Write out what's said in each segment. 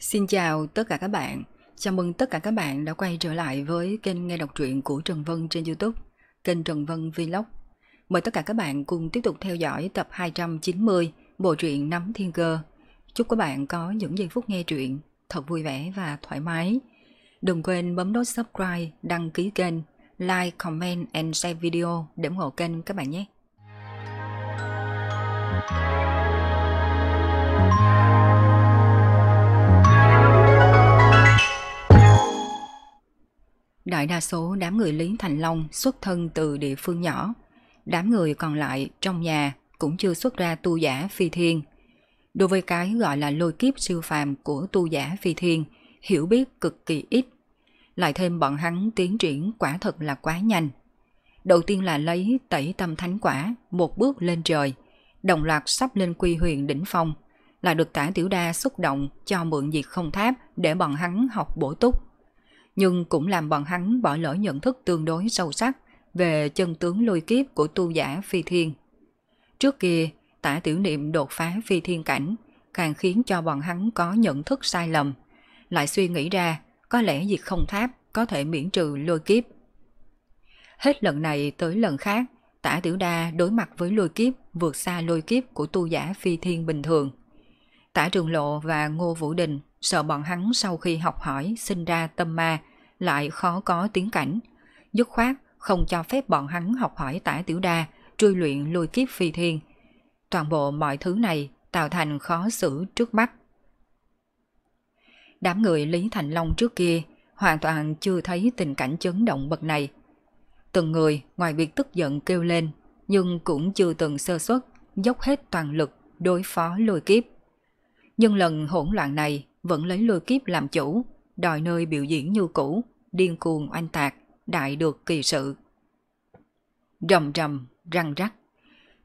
Xin chào tất cả các bạn. Chào mừng tất cả các bạn đã quay trở lại với kênh nghe đọc truyện của Trần Vân trên YouTube, kênh Trần Vân Vlog. Mời tất cả các bạn cùng tiếp tục theo dõi tập 290 bộ truyện Nắm Thiên Cơ. Chúc các bạn có những giây phút nghe truyện thật vui vẻ và thoải mái. Đừng quên bấm nút subscribe, đăng ký kênh, like, comment and share video để ủng hộ kênh các bạn nhé. Đại đa số đám người Lý Thành Long xuất thân từ địa phương nhỏ. Đám người còn lại trong nhà cũng chưa xuất ra tu giả phi thiên. Đối với cái gọi là lôi kiếp siêu phàm của tu giả phi thiên, hiểu biết cực kỳ ít. Lại thêm bọn hắn tiến triển quả thật là quá nhanh. Đầu tiên là lấy tẩy tâm thánh quả, một bước lên trời, đồng loạt sắp lên quy huyền đỉnh phong, là được tả tiểu đa xúc động cho mượn diệt không tháp để bọn hắn học bổ túc nhưng cũng làm bọn hắn bỏ lỡ nhận thức tương đối sâu sắc về chân tướng lôi kiếp của tu giả phi thiên. Trước kia, tả tiểu niệm đột phá phi thiên cảnh, càng khiến cho bọn hắn có nhận thức sai lầm, lại suy nghĩ ra có lẽ diệt không tháp có thể miễn trừ lôi kiếp. Hết lần này tới lần khác, tả tiểu đa đối mặt với lôi kiếp vượt xa lôi kiếp của tu giả phi thiên bình thường. Tả Trường Lộ và Ngô Vũ Đình sợ bọn hắn sau khi học hỏi sinh ra tâm ma lại khó có tiến cảnh. Dứt khoát không cho phép bọn hắn học hỏi tả tiểu đa, truy luyện lôi kiếp phi thiên. Toàn bộ mọi thứ này tạo thành khó xử trước mắt. Đám người Lý Thành Long trước kia hoàn toàn chưa thấy tình cảnh chấn động bậc này. Từng người ngoài việc tức giận kêu lên, nhưng cũng chưa từng sơ suất, dốc hết toàn lực đối phó lôi kiếp. Nhưng lần hỗn loạn này vẫn lấy lôi kiếp làm chủ, đòi nơi biểu diễn như cũ, điên cuồng oanh tạc, đại được kỳ sự. Rầm rầm, răng rắc,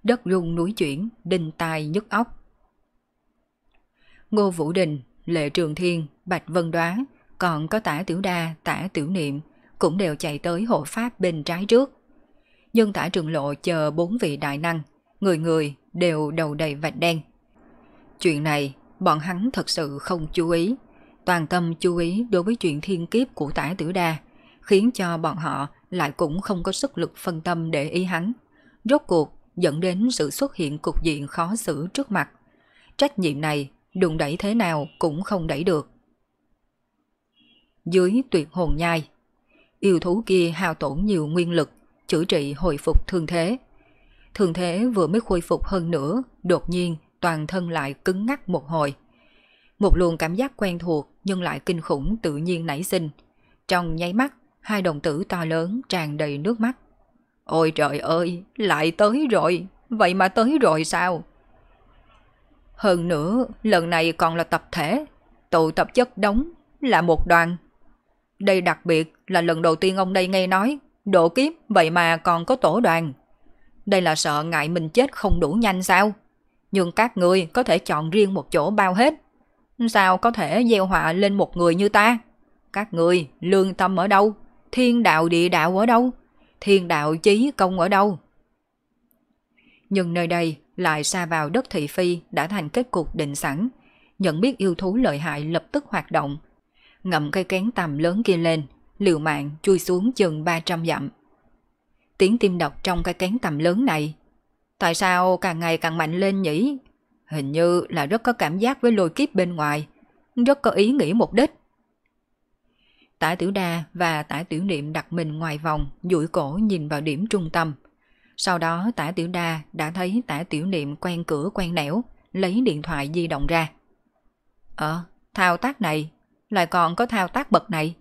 đất rung núi chuyển, đinh tai nhức óc. Ngô Vũ Đình, Lệ Trường Thiên, Bạch Vân Đoá, còn có tả tiểu đa, tả tiểu niệm cũng đều chạy tới hộ pháp bên trái trước. Nhưng tả trường lộ chờ bốn vị đại năng, người người đều đầu đầy vạch đen. Chuyện này bọn hắn thật sự không chú ý, toàn tâm chú ý đối với chuyện thiên kiếp của tả tử đa, khiến cho bọn họ lại cũng không có sức lực phân tâm để ý hắn. Rốt cuộc dẫn đến sự xuất hiện cục diện khó xử trước mặt. Trách nhiệm này đụng đẩy thế nào cũng không đẩy được. Dưới tuyệt hồn nhai, yêu thú kia hao tổn nhiều nguyên lực, chữa trị hồi phục thương thế. thường thế vừa mới khôi phục hơn nữa, đột nhiên toàn thân lại cứng ngắc một hồi. Một luồng cảm giác quen thuộc nhưng lại kinh khủng tự nhiên nảy sinh. Trong nháy mắt, hai đồng tử to lớn tràn đầy nước mắt. Ôi trời ơi, lại tới rồi, vậy mà tới rồi sao? Hơn nữa, lần này còn là tập thể, tụ tập chất đóng, là một đoàn. Đây đặc biệt là lần đầu tiên ông đây nghe nói, độ kiếp vậy mà còn có tổ đoàn. Đây là sợ ngại mình chết không đủ nhanh sao? Nhưng các người có thể chọn riêng một chỗ bao hết. Sao có thể gieo họa lên một người như ta? Các người lương tâm ở đâu? Thiên đạo địa đạo ở đâu? Thiên đạo chí công ở đâu? Nhưng nơi đây lại xa vào đất thị phi đã thành kết cục định sẵn. Nhận biết yêu thú lợi hại lập tức hoạt động. Ngậm cây kén tầm lớn kia lên, liều mạng chui xuống chừng 300 dặm. Tiếng tim độc trong cái kén tầm lớn này. Tại sao càng ngày càng mạnh lên nhỉ? Hình như là rất có cảm giác với lôi kiếp bên ngoài, rất có ý nghĩ mục đích. Tả tiểu đa và tả tiểu niệm đặt mình ngoài vòng, duỗi cổ nhìn vào điểm trung tâm. Sau đó tả tiểu đa đã thấy tả tiểu niệm quen cửa quen nẻo, lấy điện thoại di động ra. Ờ, thao tác này, lại còn có thao tác bậc này.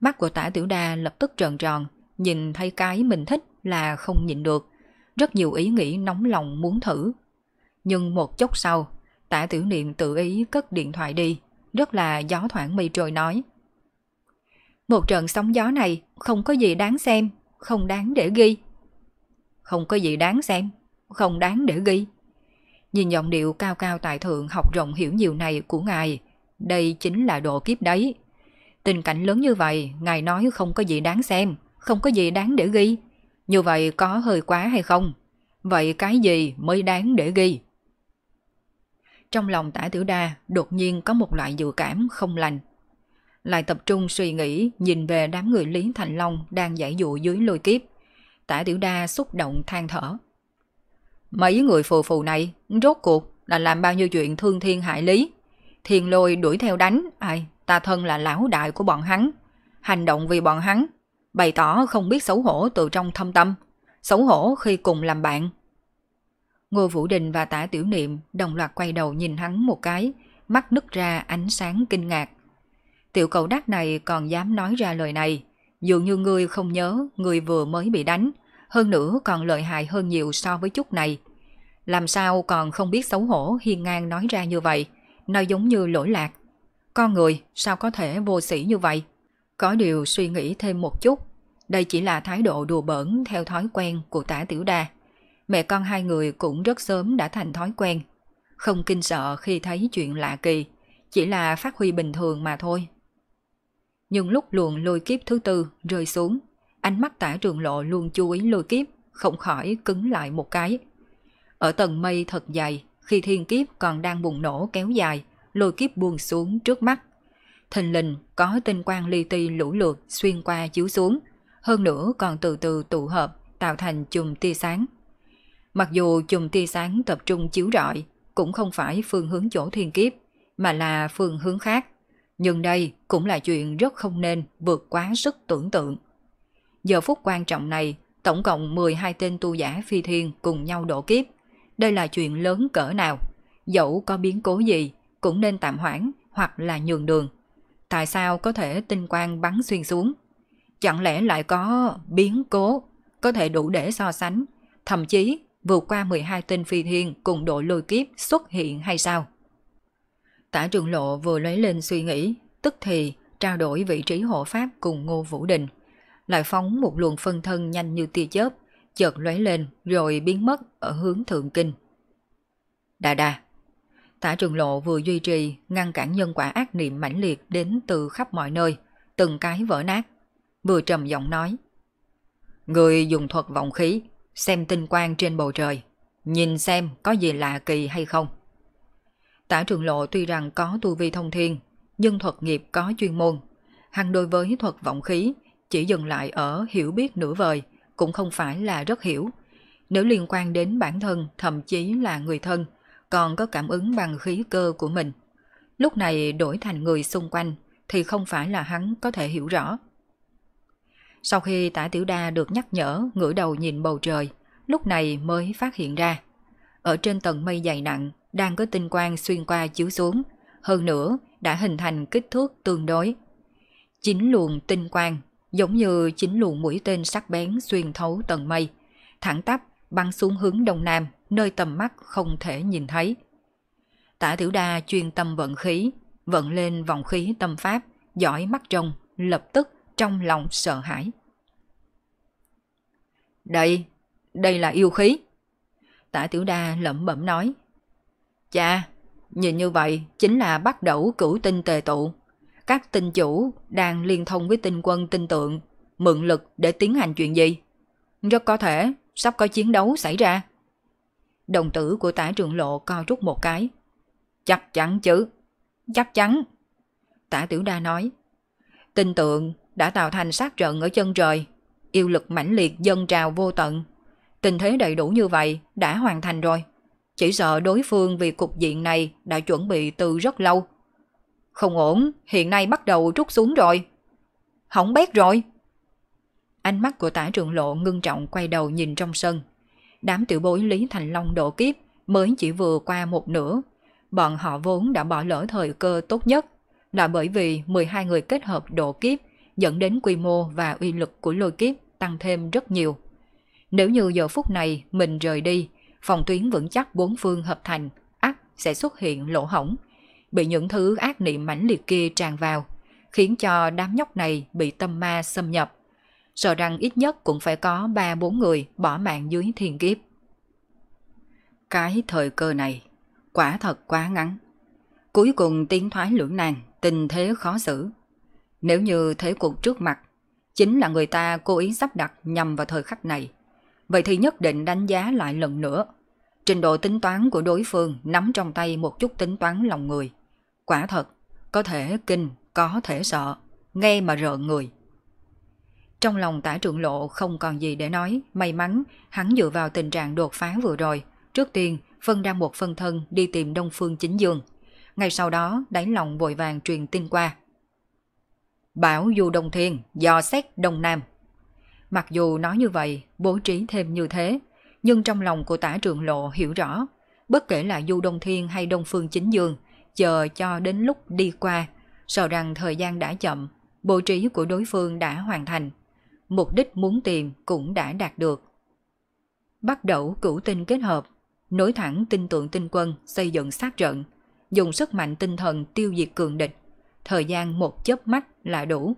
Mắt của tả tiểu đa lập tức tròn tròn, nhìn thấy cái mình thích là không nhịn được. Rất nhiều ý nghĩ nóng lòng muốn thử, nhưng một chút sau, tả tiểu niệm tự ý cất điện thoại đi, rất là gió thoảng mây trôi nói. Một trận sóng gió này không có gì đáng xem, không đáng để ghi. Không có gì đáng xem, không đáng để ghi. Nhìn giọng điệu cao cao tài thượng học rộng hiểu nhiều này của ngài, đây chính là độ kiếp đấy. Tình cảnh lớn như vậy, ngài nói không có gì đáng xem, không có gì đáng để ghi. Như vậy có hơi quá hay không? Vậy cái gì mới đáng để ghi? Trong lòng tả tiểu đa đột nhiên có một loại dự cảm không lành. Lại tập trung suy nghĩ nhìn về đám người Lý Thành Long đang giải dụ dưới lôi kiếp. Tả tiểu đa xúc động than thở. Mấy người phù phù này rốt cuộc là làm bao nhiêu chuyện thương thiên hại lý. Thiên lôi đuổi theo đánh, ai, ta thân là lão đại của bọn hắn. Hành động vì bọn hắn, bày tỏ không biết xấu hổ từ trong thâm tâm. Xấu hổ khi cùng làm bạn Ngô Vũ Đình và tả tiểu niệm đồng loạt quay đầu nhìn hắn một cái, mắt nứt ra ánh sáng kinh ngạc. Tiểu cậu đắc này còn dám nói ra lời này, dường như ngươi không nhớ người vừa mới bị đánh, hơn nữa còn lợi hại hơn nhiều so với chút này. Làm sao còn không biết xấu hổ hiên ngang nói ra như vậy, nói giống như lỗi lạc. Con người sao có thể vô sĩ như vậy? Có điều suy nghĩ thêm một chút, đây chỉ là thái độ đùa bỡn theo thói quen của tả tiểu đa mẹ con hai người cũng rất sớm đã thành thói quen. Không kinh sợ khi thấy chuyện lạ kỳ, chỉ là phát huy bình thường mà thôi. Nhưng lúc luồng lôi kiếp thứ tư rơi xuống, ánh mắt tả trường lộ luôn chú ý lôi kiếp, không khỏi cứng lại một cái. Ở tầng mây thật dày, khi thiên kiếp còn đang bùng nổ kéo dài, lôi kiếp buông xuống trước mắt. Thình lình có tinh quang li ti lũ lượt xuyên qua chiếu xuống, hơn nữa còn từ từ tụ hợp tạo thành chùm tia sáng Mặc dù chùm tia sáng tập trung chiếu rọi cũng không phải phương hướng chỗ thiên kiếp, mà là phương hướng khác. Nhưng đây cũng là chuyện rất không nên vượt quá sức tưởng tượng. Giờ phút quan trọng này, tổng cộng 12 tên tu giả phi thiên cùng nhau đổ kiếp. Đây là chuyện lớn cỡ nào? Dẫu có biến cố gì, cũng nên tạm hoãn hoặc là nhường đường. Tại sao có thể tinh quang bắn xuyên xuống? Chẳng lẽ lại có biến cố có thể đủ để so sánh, thậm chí vượt qua 12 tinh phi thiên cùng độ lôi kiếp xuất hiện hay sao? Tả trường lộ vừa lấy lên suy nghĩ, tức thì trao đổi vị trí hộ pháp cùng Ngô Vũ Đình. Lại phóng một luồng phân thân nhanh như tia chớp, chợt lấy lên rồi biến mất ở hướng thượng kinh. Đà đà, tả trường lộ vừa duy trì ngăn cản nhân quả ác niệm mãnh liệt đến từ khắp mọi nơi, từng cái vỡ nát, vừa trầm giọng nói. Người dùng thuật vọng khí xem tinh quang trên bầu trời, nhìn xem có gì lạ kỳ hay không. Tả trường lộ tuy rằng có tu vi thông thiên, nhưng thuật nghiệp có chuyên môn. hằng đối với thuật vọng khí chỉ dừng lại ở hiểu biết nửa vời, cũng không phải là rất hiểu. Nếu liên quan đến bản thân, thậm chí là người thân, còn có cảm ứng bằng khí cơ của mình. Lúc này đổi thành người xung quanh thì không phải là hắn có thể hiểu rõ. Sau khi tả tiểu đa được nhắc nhở, ngửa đầu nhìn bầu trời, lúc này mới phát hiện ra. Ở trên tầng mây dày nặng, đang có tinh quang xuyên qua chiếu xuống, hơn nữa đã hình thành kích thước tương đối. Chính luồng tinh quang, giống như chính luồng mũi tên sắc bén xuyên thấu tầng mây, thẳng tắp băng xuống hướng đông nam, nơi tầm mắt không thể nhìn thấy. Tả Tiểu Đa chuyên tâm vận khí, vận lên vòng khí tâm pháp, giỏi mắt trông, lập tức trong lòng sợ hãi. Đây, đây là yêu khí. Tả tiểu đa lẩm bẩm nói. Cha, nhìn như vậy chính là bắt đầu cửu tinh tề tụ. Các tinh chủ đang liên thông với tinh quân tinh tượng, mượn lực để tiến hành chuyện gì. Rất có thể sắp có chiến đấu xảy ra. Đồng tử của tả trường lộ co rút một cái. Chắc chắn chứ. Chắc chắn. Tả tiểu đa nói. Tinh tượng đã tạo thành sát trận ở chân trời, yêu lực mãnh liệt dâng trào vô tận. Tình thế đầy đủ như vậy đã hoàn thành rồi. Chỉ sợ đối phương vì cục diện này đã chuẩn bị từ rất lâu. Không ổn, hiện nay bắt đầu rút xuống rồi. Hỏng bét rồi. Ánh mắt của tả trường lộ ngưng trọng quay đầu nhìn trong sân. Đám tiểu bối Lý Thành Long độ kiếp mới chỉ vừa qua một nửa. Bọn họ vốn đã bỏ lỡ thời cơ tốt nhất là bởi vì 12 người kết hợp độ kiếp dẫn đến quy mô và uy lực của lôi kiếp tăng thêm rất nhiều. Nếu như giờ phút này mình rời đi, phòng tuyến vững chắc bốn phương hợp thành, ác sẽ xuất hiện lỗ hổng, bị những thứ ác niệm mãnh liệt kia tràn vào, khiến cho đám nhóc này bị tâm ma xâm nhập. Sợ rằng ít nhất cũng phải có 3-4 người bỏ mạng dưới thiên kiếp. Cái thời cơ này, quả thật quá ngắn. Cuối cùng tiến thoái lưỡng nan, tình thế khó xử, nếu như thế cuộc trước mặt chính là người ta cố ý sắp đặt nhằm vào thời khắc này, vậy thì nhất định đánh giá lại lần nữa. Trình độ tính toán của đối phương nắm trong tay một chút tính toán lòng người. Quả thật, có thể kinh, có thể sợ, nghe mà rợ người. Trong lòng tả trượng lộ không còn gì để nói, may mắn hắn dựa vào tình trạng đột phá vừa rồi. Trước tiên, phân ra một phân thân đi tìm Đông Phương Chính Dương. Ngay sau đó, đáy lòng vội vàng truyền tin qua. Bảo dù Đông Thiên, dò xét Đông Nam. Mặc dù nói như vậy, bố trí thêm như thế, nhưng trong lòng của tả trường lộ hiểu rõ, bất kể là Du Đông Thiên hay Đông Phương Chính Dương, chờ cho đến lúc đi qua, sợ rằng thời gian đã chậm, bố trí của đối phương đã hoàn thành. Mục đích muốn tìm cũng đã đạt được. Bắt đầu cửu tinh kết hợp, nối thẳng tinh tượng tinh quân xây dựng sát trận, dùng sức mạnh tinh thần tiêu diệt cường địch, thời gian một chớp mắt là đủ.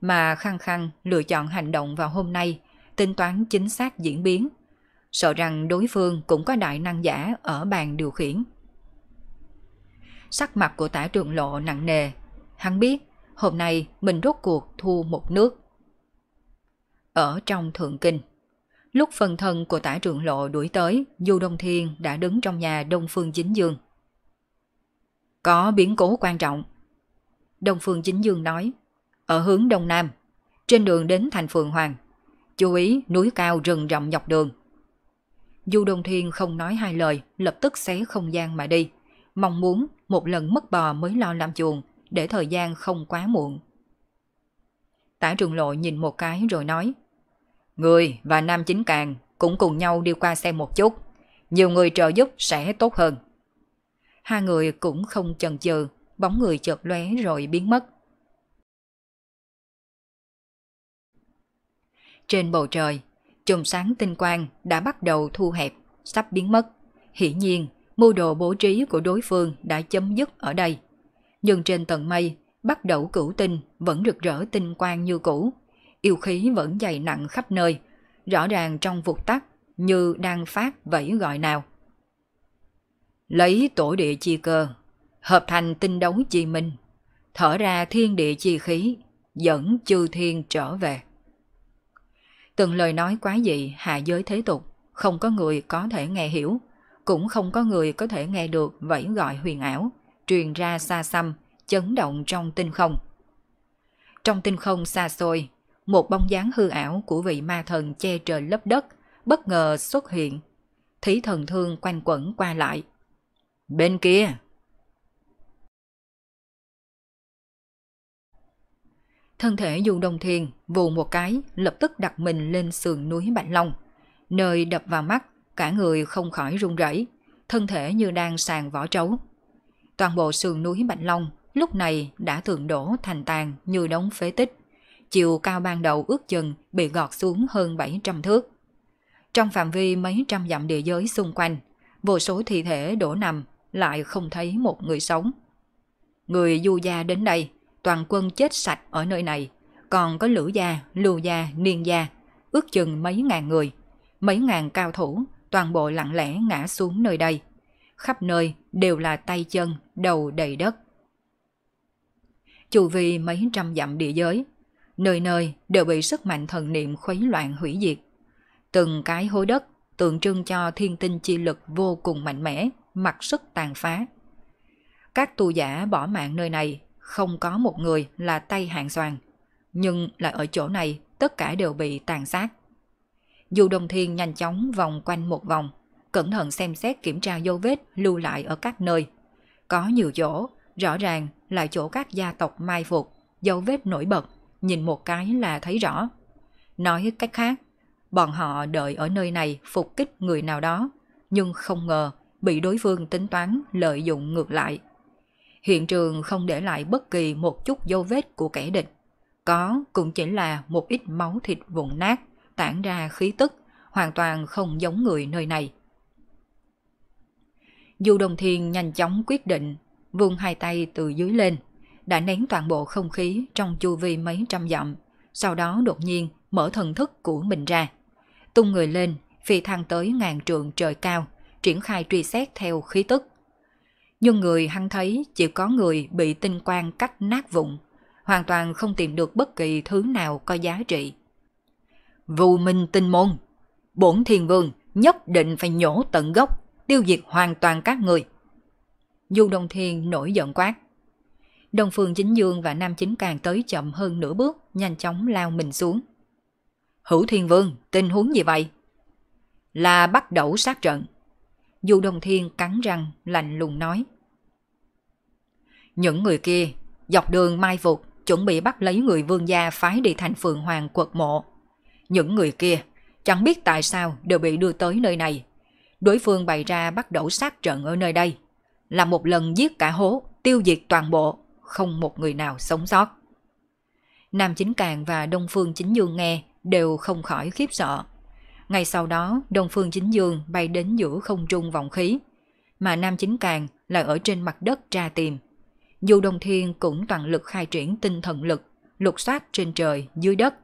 Mà khăng khăng lựa chọn hành động vào hôm nay, tính toán chính xác diễn biến. Sợ rằng đối phương cũng có đại năng giả ở bàn điều khiển. Sắc mặt của tả trường lộ nặng nề, hắn biết hôm nay mình rốt cuộc thua một nước. Ở trong thượng kinh, lúc phần thân của tả trường lộ đuổi tới, Du Đông Thiên đã đứng trong nhà Đông Phương Chính Dương. Có biến cố quan trọng, Đông Phương Chính Dương nói, ở hướng Đông Nam, trên đường đến thành Phượng Hoàng. Chú ý núi cao rừng rậm dọc đường. Du Đông Thiên không nói hai lời, lập tức xé không gian mà đi. Mong muốn một lần mất bò mới lo làm chuồng, để thời gian không quá muộn. Tả trường lộ nhìn một cái rồi nói, Người và Nam Chính Càng cũng cùng nhau đi qua xem một chút. Nhiều người trợ giúp sẽ tốt hơn. Hai người cũng không chần chừ bóng người chợt lóe rồi biến mất. Trên bầu trời, chùm sáng tinh quang đã bắt đầu thu hẹp, sắp biến mất. Hiển nhiên, mưu đồ bố trí của đối phương đã chấm dứt ở đây. Nhưng trên tầng mây, bắt đầu cửu tinh vẫn rực rỡ tinh quang như cũ. Yêu khí vẫn dày nặng khắp nơi, rõ ràng trong vụt tắt như đang phát vẫy gọi nào. Lấy tổ địa chi cơ hợp thành tinh đấu chi minh, thở ra thiên địa chi khí, dẫn chư thiên trở về. Từng lời nói quá dị hạ giới thế tục, không có người có thể nghe hiểu, cũng không có người có thể nghe được vẫy gọi huyền ảo, truyền ra xa xăm, chấn động trong tinh không. Trong tinh không xa xôi, một bóng dáng hư ảo của vị ma thần che trời lấp đất bất ngờ xuất hiện. Thí thần thương quanh quẩn qua lại. Bên kia, Thân thể dù đồng thiền vù một cái lập tức đặt mình lên sườn núi Bạch Long. Nơi đập vào mắt, cả người không khỏi run rẩy, thân thể như đang sàn vỏ trấu. Toàn bộ sườn núi Bạch Long lúc này đã thượng đổ thành tàn như đống phế tích. Chiều cao ban đầu ước chừng bị gọt xuống hơn 700 thước. Trong phạm vi mấy trăm dặm địa giới xung quanh, vô số thi thể đổ nằm lại không thấy một người sống. Người du gia đến đây toàn quân chết sạch ở nơi này, còn có lũ gia, lưu gia, niên gia, ước chừng mấy ngàn người, mấy ngàn cao thủ, toàn bộ lặng lẽ ngã xuống nơi đây. Khắp nơi đều là tay chân, đầu đầy đất. Chủ vi mấy trăm dặm địa giới, nơi nơi đều bị sức mạnh thần niệm khuấy loạn hủy diệt. Từng cái hố đất tượng trưng cho thiên tinh chi lực vô cùng mạnh mẽ, mặc sức tàn phá. Các tu giả bỏ mạng nơi này không có một người là tay hạng soàn, Nhưng lại ở chỗ này tất cả đều bị tàn sát. Dù đồng thiên nhanh chóng vòng quanh một vòng, cẩn thận xem xét kiểm tra dấu vết lưu lại ở các nơi. Có nhiều chỗ, rõ ràng là chỗ các gia tộc mai phục, dấu vết nổi bật, nhìn một cái là thấy rõ. Nói cách khác, bọn họ đợi ở nơi này phục kích người nào đó, nhưng không ngờ bị đối phương tính toán lợi dụng ngược lại hiện trường không để lại bất kỳ một chút dấu vết của kẻ địch. Có cũng chỉ là một ít máu thịt vụn nát, tản ra khí tức, hoàn toàn không giống người nơi này. Dù Đồng thiền nhanh chóng quyết định, vươn hai tay từ dưới lên, đã nén toàn bộ không khí trong chu vi mấy trăm dặm, sau đó đột nhiên mở thần thức của mình ra. Tung người lên, phi thăng tới ngàn trượng trời cao, triển khai truy xét theo khí tức nhưng người hắn thấy chỉ có người bị tinh quang cắt nát vụn, hoàn toàn không tìm được bất kỳ thứ nào có giá trị. Vù minh tinh môn, bổn thiền vương nhất định phải nhổ tận gốc, tiêu diệt hoàn toàn các người. Du Đông Thiên nổi giận quát. Đông Phương Chính Dương và Nam Chính Càng tới chậm hơn nửa bước, nhanh chóng lao mình xuống. Hữu Thiên Vương, tình huống gì vậy? Là bắt đầu sát trận. Dù Đông Thiên cắn răng, lạnh lùng nói. Những người kia, dọc đường mai phục, chuẩn bị bắt lấy người vương gia phái đi thành phường hoàng quật mộ. Những người kia, chẳng biết tại sao đều bị đưa tới nơi này. Đối phương bày ra bắt đầu sát trận ở nơi đây. Là một lần giết cả hố, tiêu diệt toàn bộ, không một người nào sống sót. Nam Chính Càng và Đông Phương Chính Dương nghe đều không khỏi khiếp sợ. Ngay sau đó, Đông Phương Chính Dương bay đến giữa không trung vọng khí, mà Nam Chính Càng lại ở trên mặt đất tra tìm. Dù Đông Thiên cũng toàn lực khai triển tinh thần lực, lục soát trên trời, dưới đất.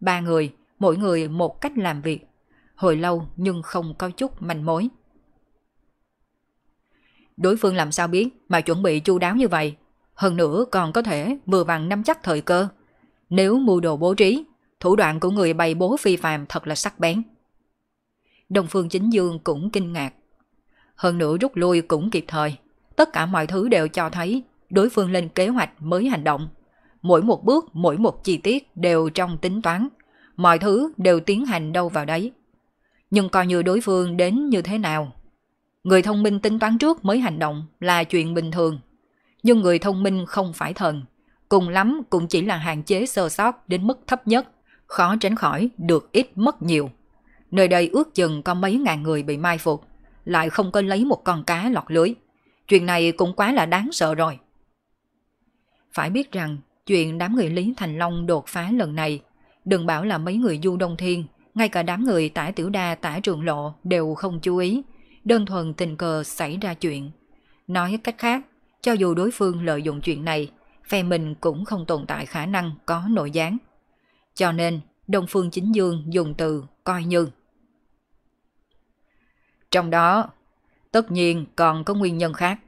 Ba người, mỗi người một cách làm việc, hồi lâu nhưng không có chút manh mối. Đối phương làm sao biết mà chuẩn bị chu đáo như vậy, hơn nữa còn có thể vừa bằng nắm chắc thời cơ. Nếu mua đồ bố trí, Thủ đoạn của người bày bố phi phàm thật là sắc bén. Đồng Phương Chính Dương cũng kinh ngạc. Hơn nữa rút lui cũng kịp thời. Tất cả mọi thứ đều cho thấy đối phương lên kế hoạch mới hành động. Mỗi một bước, mỗi một chi tiết đều trong tính toán. Mọi thứ đều tiến hành đâu vào đấy. Nhưng coi như đối phương đến như thế nào. Người thông minh tính toán trước mới hành động là chuyện bình thường. Nhưng người thông minh không phải thần. Cùng lắm cũng chỉ là hạn chế sơ sót đến mức thấp nhất khó tránh khỏi được ít mất nhiều. Nơi đây ước chừng có mấy ngàn người bị mai phục, lại không có lấy một con cá lọt lưới. Chuyện này cũng quá là đáng sợ rồi. Phải biết rằng, chuyện đám người Lý Thành Long đột phá lần này, đừng bảo là mấy người du đông thiên, ngay cả đám người tả tiểu đa tả trường lộ đều không chú ý, đơn thuần tình cờ xảy ra chuyện. Nói cách khác, cho dù đối phương lợi dụng chuyện này, phe mình cũng không tồn tại khả năng có nội gián. Cho nên, Đông Phương Chính Dương dùng từ coi như. Trong đó, tất nhiên còn có nguyên nhân khác.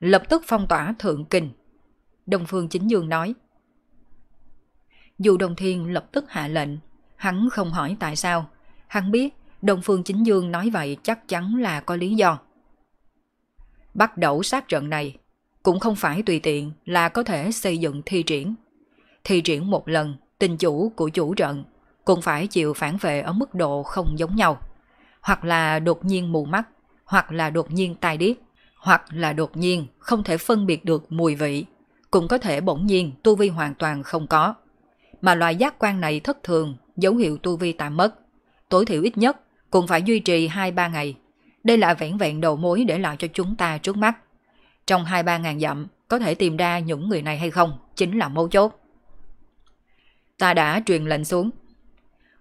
Lập tức phong tỏa Thượng Kinh. Đông Phương Chính Dương nói. Dù Đồng Thiên lập tức hạ lệnh, hắn không hỏi tại sao. Hắn biết Đông Phương Chính Dương nói vậy chắc chắn là có lý do. Bắt đầu sát trận này cũng không phải tùy tiện là có thể xây dựng thi triển. Thi triển một lần tình chủ của chủ trận cũng phải chịu phản vệ ở mức độ không giống nhau. Hoặc là đột nhiên mù mắt, hoặc là đột nhiên tai điếc, hoặc là đột nhiên không thể phân biệt được mùi vị, cũng có thể bỗng nhiên tu vi hoàn toàn không có. Mà loại giác quan này thất thường, dấu hiệu tu vi tạm mất, tối thiểu ít nhất cũng phải duy trì 2-3 ngày. Đây là vẹn vẹn đầu mối để lại cho chúng ta trước mắt. Trong 2-3 ngàn dặm, có thể tìm ra những người này hay không, chính là mấu chốt ta đã truyền lệnh xuống.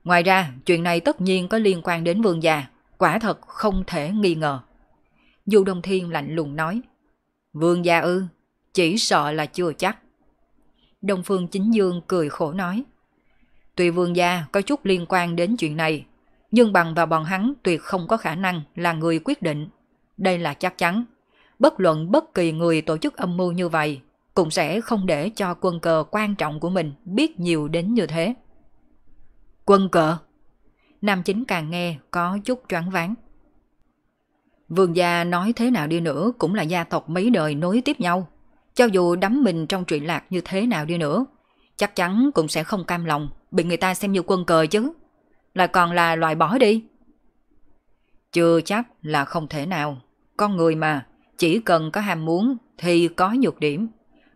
Ngoài ra, chuyện này tất nhiên có liên quan đến vương gia, quả thật không thể nghi ngờ. Du Đông Thiên lạnh lùng nói, vương gia ư, chỉ sợ là chưa chắc. Đông Phương Chính Dương cười khổ nói, tuy vương gia có chút liên quan đến chuyện này, nhưng bằng và bọn hắn tuyệt không có khả năng là người quyết định. Đây là chắc chắn. Bất luận bất kỳ người tổ chức âm mưu như vậy cũng sẽ không để cho quân cờ quan trọng của mình biết nhiều đến như thế. Quân cờ? Nam chính càng nghe có chút choáng váng. Vương gia nói thế nào đi nữa cũng là gia tộc mấy đời nối tiếp nhau. Cho dù đắm mình trong trụy lạc như thế nào đi nữa, chắc chắn cũng sẽ không cam lòng bị người ta xem như quân cờ chứ. Lại còn là loại bỏ đi. Chưa chắc là không thể nào. Con người mà, chỉ cần có ham muốn thì có nhược điểm.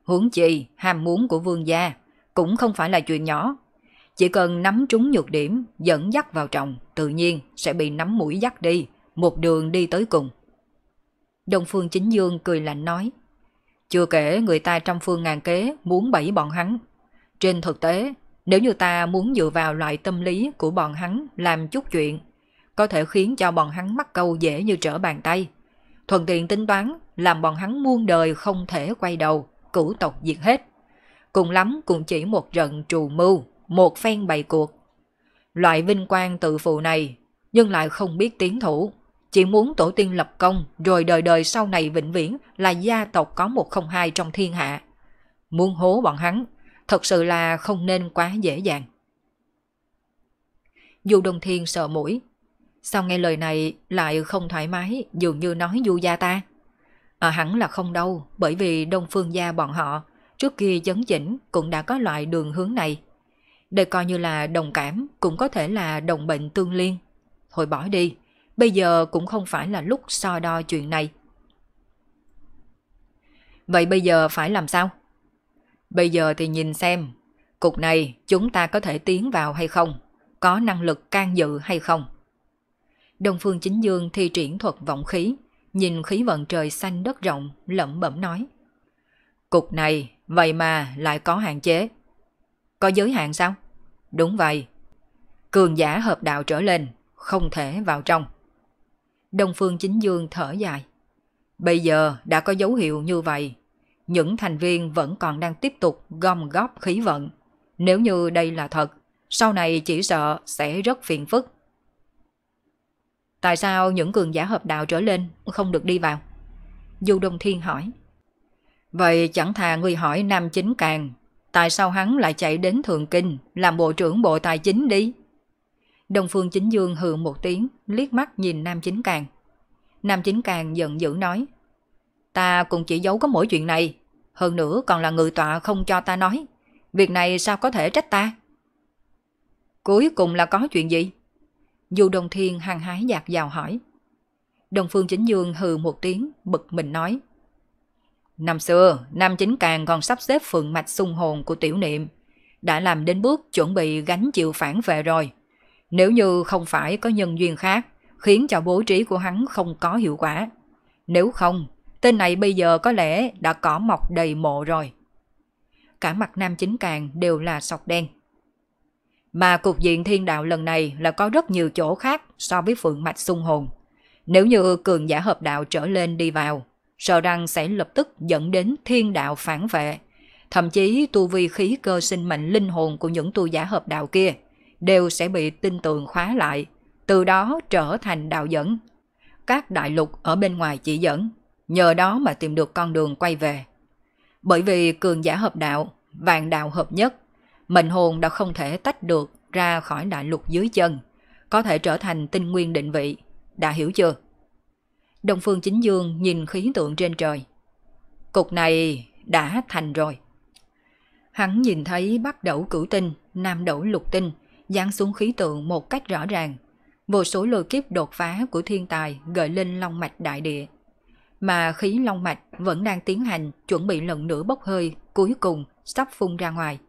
Huống chi, ham muốn của vương gia cũng không phải là chuyện nhỏ. Chỉ cần nắm trúng nhược điểm, dẫn dắt vào trọng, tự nhiên sẽ bị nắm mũi dắt đi, một đường đi tới cùng. Đông Phương Chính Dương cười lạnh nói, chưa kể người ta trong phương ngàn kế muốn bẫy bọn hắn. Trên thực tế, nếu như ta muốn dựa vào loại tâm lý của bọn hắn làm chút chuyện, có thể khiến cho bọn hắn mắc câu dễ như trở bàn tay. Thuận tiện tính toán, làm bọn hắn muôn đời không thể quay đầu cửu tộc diệt hết. Cùng lắm cũng chỉ một trận trù mưu, một phen bày cuộc. Loại vinh quang tự phụ này, nhưng lại không biết tiến thủ. Chỉ muốn tổ tiên lập công rồi đời đời sau này vĩnh viễn là gia tộc có một không hai trong thiên hạ. Muốn hố bọn hắn, thật sự là không nên quá dễ dàng. Du Đông Thiên sợ mũi. sau nghe lời này lại không thoải mái dường như nói du gia ta? À, hẳn là không đâu, bởi vì Đông Phương gia bọn họ trước kia chấn chỉnh cũng đã có loại đường hướng này. Đây coi như là đồng cảm, cũng có thể là đồng bệnh tương liên. Thôi bỏ đi, bây giờ cũng không phải là lúc so đo chuyện này. Vậy bây giờ phải làm sao? Bây giờ thì nhìn xem, cục này chúng ta có thể tiến vào hay không, có năng lực can dự hay không. Đông Phương Chính Dương thi triển thuật vọng khí, nhìn khí vận trời xanh đất rộng, lẩm bẩm nói. Cục này, vậy mà lại có hạn chế. Có giới hạn sao? Đúng vậy. Cường giả hợp đạo trở lên, không thể vào trong. Đông Phương Chính Dương thở dài. Bây giờ đã có dấu hiệu như vậy, những thành viên vẫn còn đang tiếp tục gom góp khí vận. Nếu như đây là thật, sau này chỉ sợ sẽ rất phiền phức. Tại sao những cường giả hợp đạo trở lên không được đi vào? Du Đông Thiên hỏi. Vậy chẳng thà người hỏi Nam Chính Càng, tại sao hắn lại chạy đến Thượng Kinh làm bộ trưởng Bộ Tài chính đi? Đông Phương Chính Dương hừ một tiếng, liếc mắt nhìn Nam Chính Càng. Nam Chính Càng giận dữ nói. Ta cũng chỉ giấu có mỗi chuyện này, hơn nữa còn là người tọa không cho ta nói. Việc này sao có thể trách ta? Cuối cùng là có chuyện gì? Dù Đồng Thiên hàng hái giạc dào hỏi. Đồng Phương Chính Dương hừ một tiếng, bực mình nói. Năm xưa, Nam Chính Càng còn sắp xếp phượng mạch sung hồn của tiểu niệm, đã làm đến bước chuẩn bị gánh chịu phản về rồi. Nếu như không phải có nhân duyên khác, khiến cho bố trí của hắn không có hiệu quả. Nếu không, tên này bây giờ có lẽ đã cỏ mọc đầy mộ rồi. Cả mặt Nam Chính Càng đều là sọc đen. Mà cục diện thiên đạo lần này là có rất nhiều chỗ khác so với phượng mạch sung hồn. Nếu như cường giả hợp đạo trở lên đi vào, sợ rằng sẽ lập tức dẫn đến thiên đạo phản vệ. Thậm chí tu vi khí cơ sinh mệnh linh hồn của những tu giả hợp đạo kia đều sẽ bị tinh tường khóa lại, từ đó trở thành đạo dẫn. Các đại lục ở bên ngoài chỉ dẫn, nhờ đó mà tìm được con đường quay về. Bởi vì cường giả hợp đạo, vạn đạo hợp nhất, mệnh hồn đã không thể tách được ra khỏi đại lục dưới chân, có thể trở thành tinh nguyên định vị. Đã hiểu chưa? Đông Phương Chính Dương nhìn khí tượng trên trời. Cục này đã thành rồi. Hắn nhìn thấy bắt đẩu cửu tinh, nam đẩu lục tinh, dán xuống khí tượng một cách rõ ràng. Vô số lôi kiếp đột phá của thiên tài gợi lên long mạch đại địa. Mà khí long mạch vẫn đang tiến hành chuẩn bị lần nữa bốc hơi cuối cùng sắp phun ra ngoài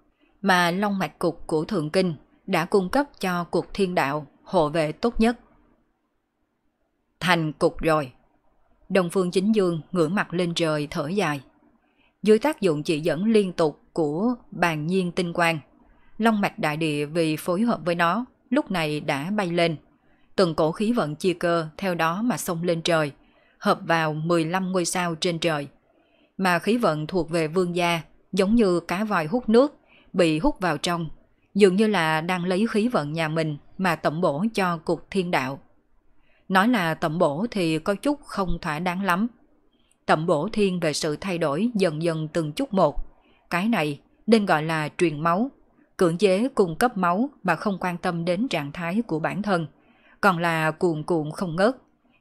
mà long mạch cục của Thượng Kinh đã cung cấp cho cuộc thiên đạo hộ vệ tốt nhất. Thành cục rồi. Đồng phương chính dương ngửa mặt lên trời thở dài. Dưới tác dụng chỉ dẫn liên tục của bàn nhiên tinh quang, long mạch đại địa vì phối hợp với nó lúc này đã bay lên. Từng cổ khí vận chia cơ theo đó mà xông lên trời, hợp vào 15 ngôi sao trên trời. Mà khí vận thuộc về vương gia giống như cá vòi hút nước bị hút vào trong, dường như là đang lấy khí vận nhà mình mà tẩm bổ cho cuộc thiên đạo. Nói là tẩm bổ thì có chút không thỏa đáng lắm. Tẩm bổ thiên về sự thay đổi dần dần từng chút một. Cái này nên gọi là truyền máu, cưỡng chế cung cấp máu mà không quan tâm đến trạng thái của bản thân, còn là cuồn cuộn không ngớt.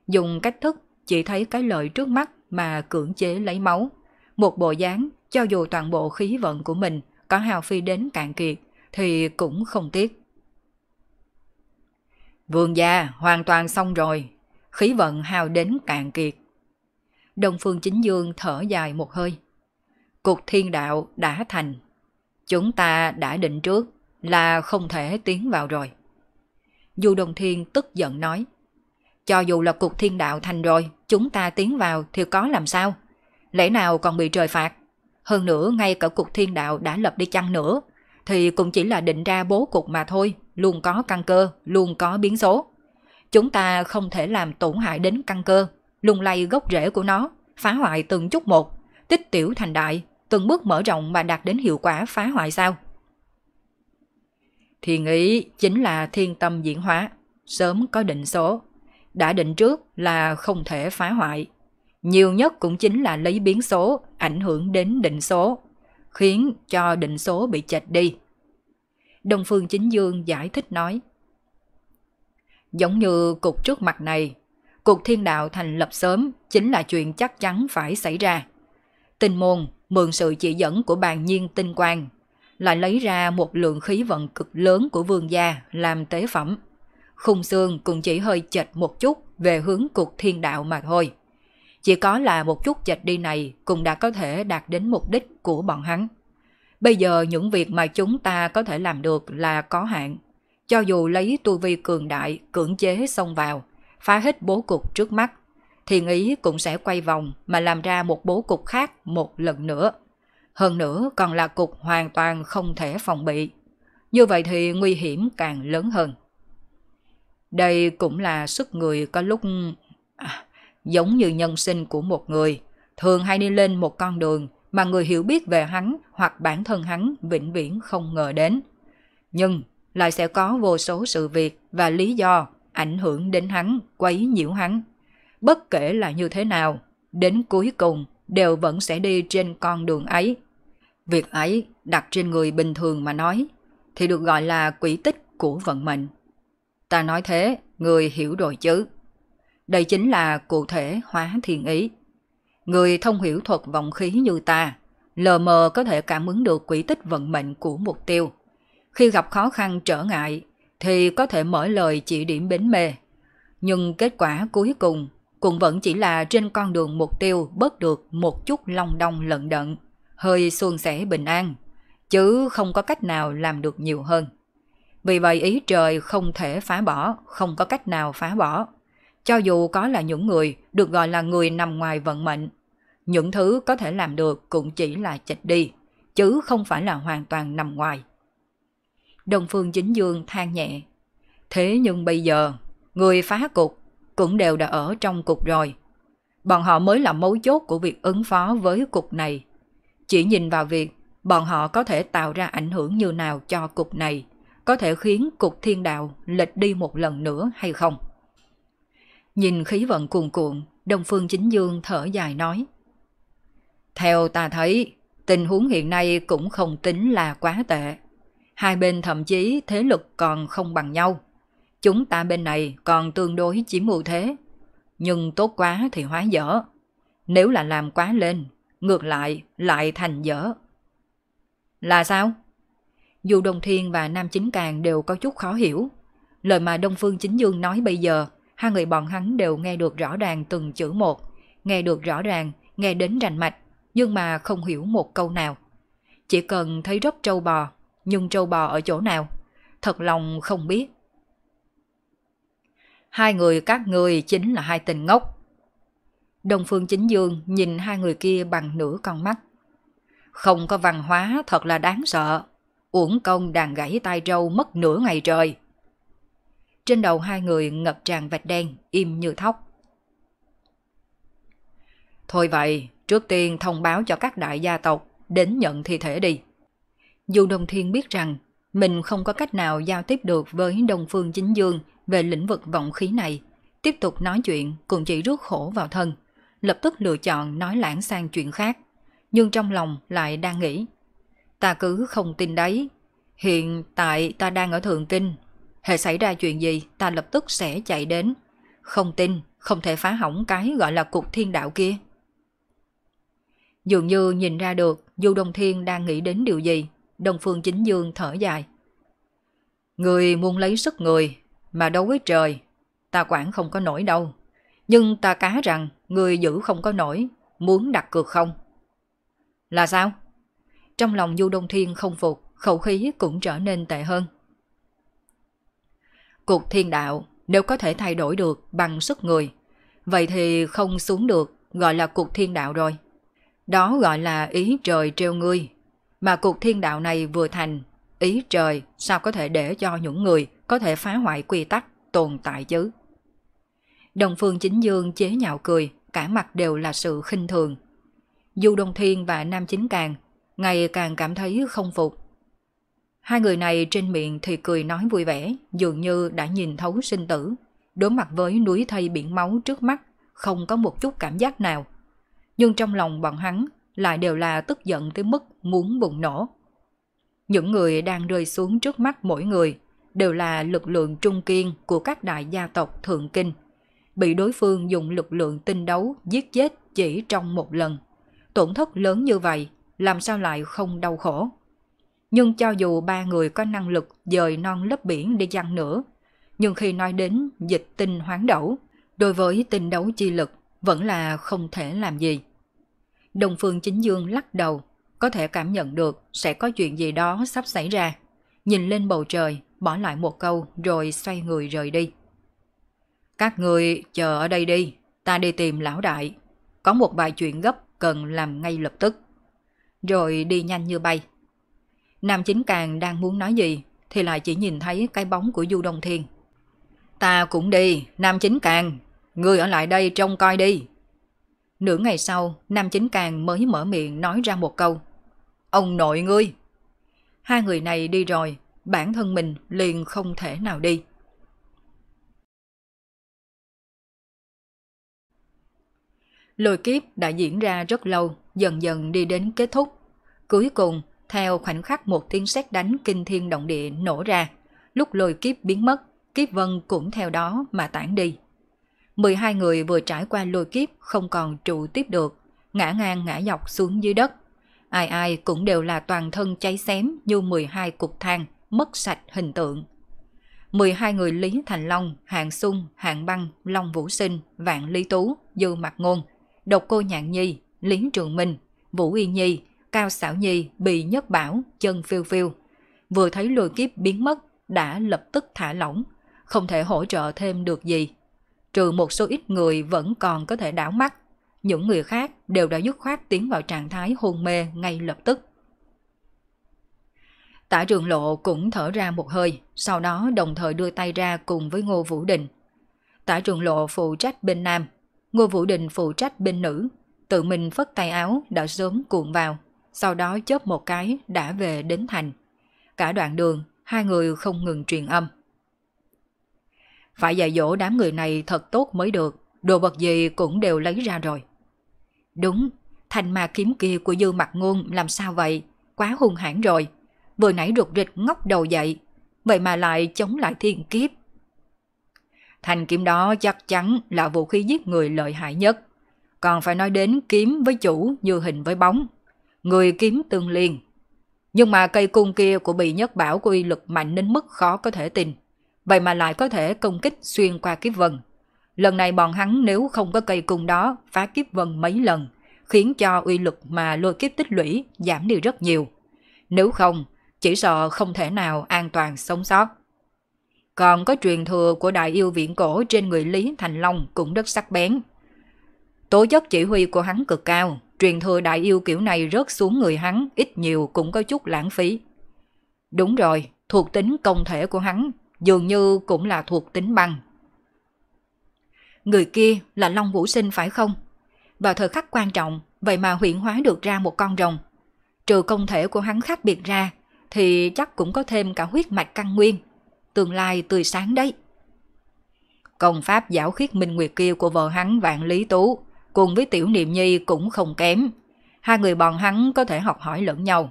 Dùng cách thức chỉ thấy cái lợi trước mắt mà cưỡng chế lấy máu. Một bộ dáng cho dù toàn bộ khí vận của mình có hào phi đến cạn kiệt thì cũng không tiếc. Vương gia hoàn toàn xong rồi, khí vận hào đến cạn kiệt. Đông Phương Chính Dương thở dài một hơi. Cuộc thiên đạo đã thành. Chúng ta đã định trước là không thể tiến vào rồi. Du Đồng Thiên tức giận nói. Cho dù là cuộc thiên đạo thành rồi, chúng ta tiến vào thì có làm sao? Lẽ nào còn bị trời phạt? Hơn nữa ngay cả cục thiên đạo đã lập đi chăng nữa, thì cũng chỉ là định ra bố cục mà thôi, luôn có căn cơ, luôn có biến số. Chúng ta không thể làm tổn hại đến căn cơ, lung lay gốc rễ của nó, phá hoại từng chút một, tích tiểu thành đại, từng bước mở rộng mà đạt đến hiệu quả phá hoại sao? Thì ý chính là thiên tâm diễn hóa, sớm có định số. Đã định trước là không thể phá hoại, nhiều nhất cũng chính là lấy biến số ảnh hưởng đến định số, khiến cho định số bị chệch đi. Đông Phương Chính Dương giải thích nói. Giống như cục trước mặt này, cục thiên đạo thành lập sớm chính là chuyện chắc chắn phải xảy ra. Tinh môn mượn sự chỉ dẫn của bàn nhiên tinh quang lại lấy ra một lượng khí vận cực lớn của vương gia làm tế phẩm. Khung xương cũng chỉ hơi chệch một chút về hướng cục thiên đạo mà thôi. Chỉ có là một chút chạch đi này cũng đã có thể đạt đến mục đích của bọn hắn. Bây giờ những việc mà chúng ta có thể làm được là có hạn. Cho dù lấy tu vi cường đại, cưỡng chế xông vào, phá hết bố cục trước mắt, thì ý cũng sẽ quay vòng mà làm ra một bố cục khác một lần nữa. Hơn nữa còn là cục hoàn toàn không thể phòng bị. Như vậy thì nguy hiểm càng lớn hơn. Đây cũng là sức người có lúc... À, giống như nhân sinh của một người, thường hay đi lên một con đường mà người hiểu biết về hắn hoặc bản thân hắn vĩnh viễn không ngờ đến. Nhưng lại sẽ có vô số sự việc và lý do ảnh hưởng đến hắn, quấy nhiễu hắn. Bất kể là như thế nào, đến cuối cùng đều vẫn sẽ đi trên con đường ấy. Việc ấy đặt trên người bình thường mà nói thì được gọi là quỷ tích của vận mệnh. Ta nói thế, người hiểu rồi chứ. Đây chính là cụ thể hóa thiền ý. Người thông hiểu thuật vọng khí như ta, lờ mờ có thể cảm ứng được quỹ tích vận mệnh của mục tiêu. Khi gặp khó khăn trở ngại, thì có thể mở lời chỉ điểm bến mê. Nhưng kết quả cuối cùng cũng vẫn chỉ là trên con đường mục tiêu bớt được một chút long đong lận đận, hơi suôn sẻ bình an, chứ không có cách nào làm được nhiều hơn. Vì vậy ý trời không thể phá bỏ, không có cách nào phá bỏ. Cho dù có là những người được gọi là người nằm ngoài vận mệnh, những thứ có thể làm được cũng chỉ là chệch đi, chứ không phải là hoàn toàn nằm ngoài. Đồng Phương Chính Dương than nhẹ. Thế nhưng bây giờ, người phá cục cũng đều đã ở trong cục rồi. Bọn họ mới là mấu chốt của việc ứng phó với cục này. Chỉ nhìn vào việc bọn họ có thể tạo ra ảnh hưởng như nào cho cục này, có thể khiến cục thiên đạo lệch đi một lần nữa hay không. Nhìn khí vận cuồn cuộn, Đông Phương Chính Dương thở dài nói. Theo ta thấy, tình huống hiện nay cũng không tính là quá tệ. Hai bên thậm chí thế lực còn không bằng nhau. Chúng ta bên này còn tương đối chiếm ưu thế. Nhưng tốt quá thì hóa dở. Nếu là làm quá lên, ngược lại lại thành dở. Là sao? Dù Đông Thiên và Nam Chính Càng đều có chút khó hiểu. Lời mà Đông Phương Chính Dương nói bây giờ hai người bọn hắn đều nghe được rõ ràng từng chữ một, nghe được rõ ràng, nghe đến rành mạch, nhưng mà không hiểu một câu nào. Chỉ cần thấy rất trâu bò, nhưng trâu bò ở chỗ nào, thật lòng không biết. Hai người các người chính là hai tình ngốc. Đông Phương Chính Dương nhìn hai người kia bằng nửa con mắt. Không có văn hóa thật là đáng sợ. Uổng công đàn gãy tay trâu mất nửa ngày trời. Trên đầu hai người ngập tràn vạch đen, im như thóc. Thôi vậy, trước tiên thông báo cho các đại gia tộc đến nhận thi thể đi. Dù Đông Thiên biết rằng mình không có cách nào giao tiếp được với Đông Phương Chính Dương về lĩnh vực vọng khí này, tiếp tục nói chuyện cũng chỉ rước khổ vào thân, lập tức lựa chọn nói lãng sang chuyện khác, nhưng trong lòng lại đang nghĩ. Ta cứ không tin đấy, hiện tại ta đang ở Thượng Kinh Hệ xảy ra chuyện gì ta lập tức sẽ chạy đến. Không tin, không thể phá hỏng cái gọi là cục thiên đạo kia. Dường như nhìn ra được Du Đông Thiên đang nghĩ đến điều gì, Đông Phương Chính Dương thở dài. Người muốn lấy sức người, mà đấu với trời, ta quản không có nổi đâu. Nhưng ta cá rằng người giữ không có nổi, muốn đặt cược không? Là sao? Trong lòng Du Đông Thiên không phục, khẩu khí cũng trở nên tệ hơn cuộc thiên đạo nếu có thể thay đổi được bằng sức người, vậy thì không xuống được gọi là cuộc thiên đạo rồi. Đó gọi là ý trời treo ngươi. Mà cuộc thiên đạo này vừa thành, ý trời sao có thể để cho những người có thể phá hoại quy tắc tồn tại chứ? Đồng phương chính dương chế nhạo cười, cả mặt đều là sự khinh thường. Du Đông Thiên và Nam Chính Càng ngày càng cảm thấy không phục. Hai người này trên miệng thì cười nói vui vẻ, dường như đã nhìn thấu sinh tử. Đối mặt với núi thây biển máu trước mắt, không có một chút cảm giác nào. Nhưng trong lòng bọn hắn lại đều là tức giận tới mức muốn bùng nổ. Những người đang rơi xuống trước mắt mỗi người đều là lực lượng trung kiên của các đại gia tộc thượng kinh. Bị đối phương dùng lực lượng tinh đấu giết chết chỉ trong một lần. Tổn thất lớn như vậy, làm sao lại không đau khổ? Nhưng cho dù ba người có năng lực dời non lấp biển đi chăng nữa, nhưng khi nói đến dịch tinh hoán đẩu, đối với tinh đấu chi lực vẫn là không thể làm gì. Đồng phương chính dương lắc đầu, có thể cảm nhận được sẽ có chuyện gì đó sắp xảy ra. Nhìn lên bầu trời, bỏ lại một câu rồi xoay người rời đi. Các người chờ ở đây đi, ta đi tìm lão đại. Có một bài chuyện gấp cần làm ngay lập tức. Rồi đi nhanh như bay. Nam Chính Càng đang muốn nói gì thì lại chỉ nhìn thấy cái bóng của Du Đông Thiên. Ta cũng đi, Nam Chính Càng, ngươi ở lại đây trông coi đi. Nửa ngày sau, Nam Chính Càng mới mở miệng nói ra một câu. Ông nội ngươi! Hai người này đi rồi, bản thân mình liền không thể nào đi. Lôi kiếp đã diễn ra rất lâu, dần dần đi đến kết thúc. Cuối cùng, theo khoảnh khắc một tiếng sét đánh kinh thiên động địa nổ ra, lúc lôi kiếp biến mất, kiếp vân cũng theo đó mà tản đi. 12 người vừa trải qua lôi kiếp không còn trụ tiếp được, ngã ngang ngã dọc xuống dưới đất. Ai ai cũng đều là toàn thân cháy xém như 12 cục than mất sạch hình tượng. 12 người Lý Thành Long, Hạng Sung, Hạng Băng, Long Vũ Sinh, Vạn Lý Tú, Dư Mặt Ngôn, Độc Cô Nhạn Nhi, Lý Trường Minh, Vũ Y Nhi, Cao Sảo Nhi bị nhất bảo, chân phiêu phiêu. Vừa thấy lôi kiếp biến mất, đã lập tức thả lỏng, không thể hỗ trợ thêm được gì. Trừ một số ít người vẫn còn có thể đảo mắt, những người khác đều đã dứt khoát tiến vào trạng thái hôn mê ngay lập tức. Tả trường lộ cũng thở ra một hơi, sau đó đồng thời đưa tay ra cùng với Ngô Vũ Đình. Tả trường lộ phụ trách bên nam, Ngô Vũ Đình phụ trách bên nữ, tự mình phất tay áo đã sớm cuộn vào, sau đó chớp một cái đã về đến thành. Cả đoạn đường, hai người không ngừng truyền âm. Phải dạy dỗ đám người này thật tốt mới được, đồ vật gì cũng đều lấy ra rồi. Đúng, thành ma kiếm kia của dư mặt ngôn làm sao vậy? Quá hung hãn rồi. Vừa nãy rụt rịch ngóc đầu dậy, vậy mà lại chống lại thiên kiếp. Thành kiếm đó chắc chắn là vũ khí giết người lợi hại nhất. Còn phải nói đến kiếm với chủ như hình với bóng, người kiếm tương liên. Nhưng mà cây cung kia của bị nhất bảo có uy lực mạnh đến mức khó có thể tin. Vậy mà lại có thể công kích xuyên qua kiếp vân. Lần này bọn hắn nếu không có cây cung đó phá kiếp vân mấy lần, khiến cho uy lực mà lôi kiếp tích lũy giảm đi rất nhiều. Nếu không, chỉ sợ không thể nào an toàn sống sót. Còn có truyền thừa của đại yêu viện cổ trên người Lý Thành Long cũng rất sắc bén, Tố chất chỉ huy của hắn cực cao, truyền thừa đại yêu kiểu này rớt xuống người hắn ít nhiều cũng có chút lãng phí. Đúng rồi, thuộc tính công thể của hắn dường như cũng là thuộc tính băng. Người kia là Long Vũ Sinh phải không? Vào thời khắc quan trọng, vậy mà huyện hóa được ra một con rồng. Trừ công thể của hắn khác biệt ra, thì chắc cũng có thêm cả huyết mạch căn nguyên. Tương lai tươi sáng đấy. Công pháp giảo khiết minh nguyệt kia của vợ hắn vạn lý tú cùng với Tiểu Niệm Nhi cũng không kém. Hai người bọn hắn có thể học hỏi lẫn nhau.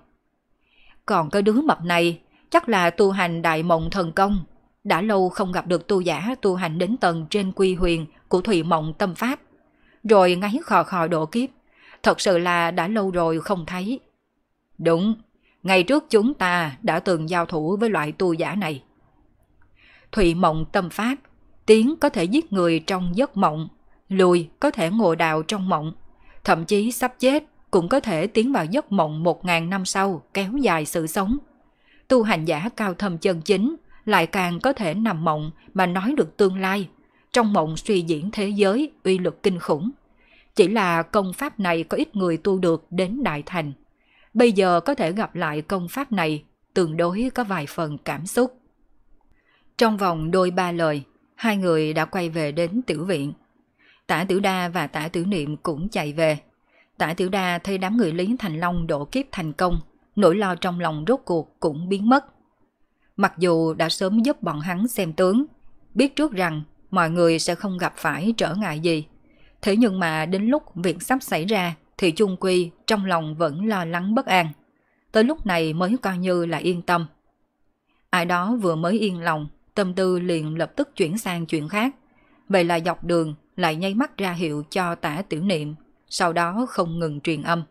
Còn cái đứa mập này chắc là tu hành đại mộng thần công. Đã lâu không gặp được tu giả tu hành đến tầng trên quy huyền của Thủy Mộng Tâm Pháp. Rồi ngáy khò khò độ kiếp. Thật sự là đã lâu rồi không thấy. Đúng, ngày trước chúng ta đã từng giao thủ với loại tu giả này. Thụy mộng tâm pháp, tiếng có thể giết người trong giấc mộng lùi có thể ngộ đạo trong mộng, thậm chí sắp chết cũng có thể tiến vào giấc mộng một ngàn năm sau kéo dài sự sống. Tu hành giả cao thâm chân chính lại càng có thể nằm mộng mà nói được tương lai, trong mộng suy diễn thế giới uy lực kinh khủng. Chỉ là công pháp này có ít người tu được đến đại thành. Bây giờ có thể gặp lại công pháp này, tương đối có vài phần cảm xúc. Trong vòng đôi ba lời, hai người đã quay về đến tiểu viện. Tả Tiểu Đa và Tả Tiểu Niệm cũng chạy về. Tả Tiểu Đa thấy đám người Lý Thành Long đổ kiếp thành công, nỗi lo trong lòng rốt cuộc cũng biến mất. Mặc dù đã sớm giúp bọn hắn xem tướng, biết trước rằng mọi người sẽ không gặp phải trở ngại gì. Thế nhưng mà đến lúc việc sắp xảy ra thì chung quy trong lòng vẫn lo lắng bất an. Tới lúc này mới coi như là yên tâm. Ai đó vừa mới yên lòng, tâm tư liền lập tức chuyển sang chuyện khác. Vậy là dọc đường lại nháy mắt ra hiệu cho tả tiểu niệm, sau đó không ngừng truyền âm.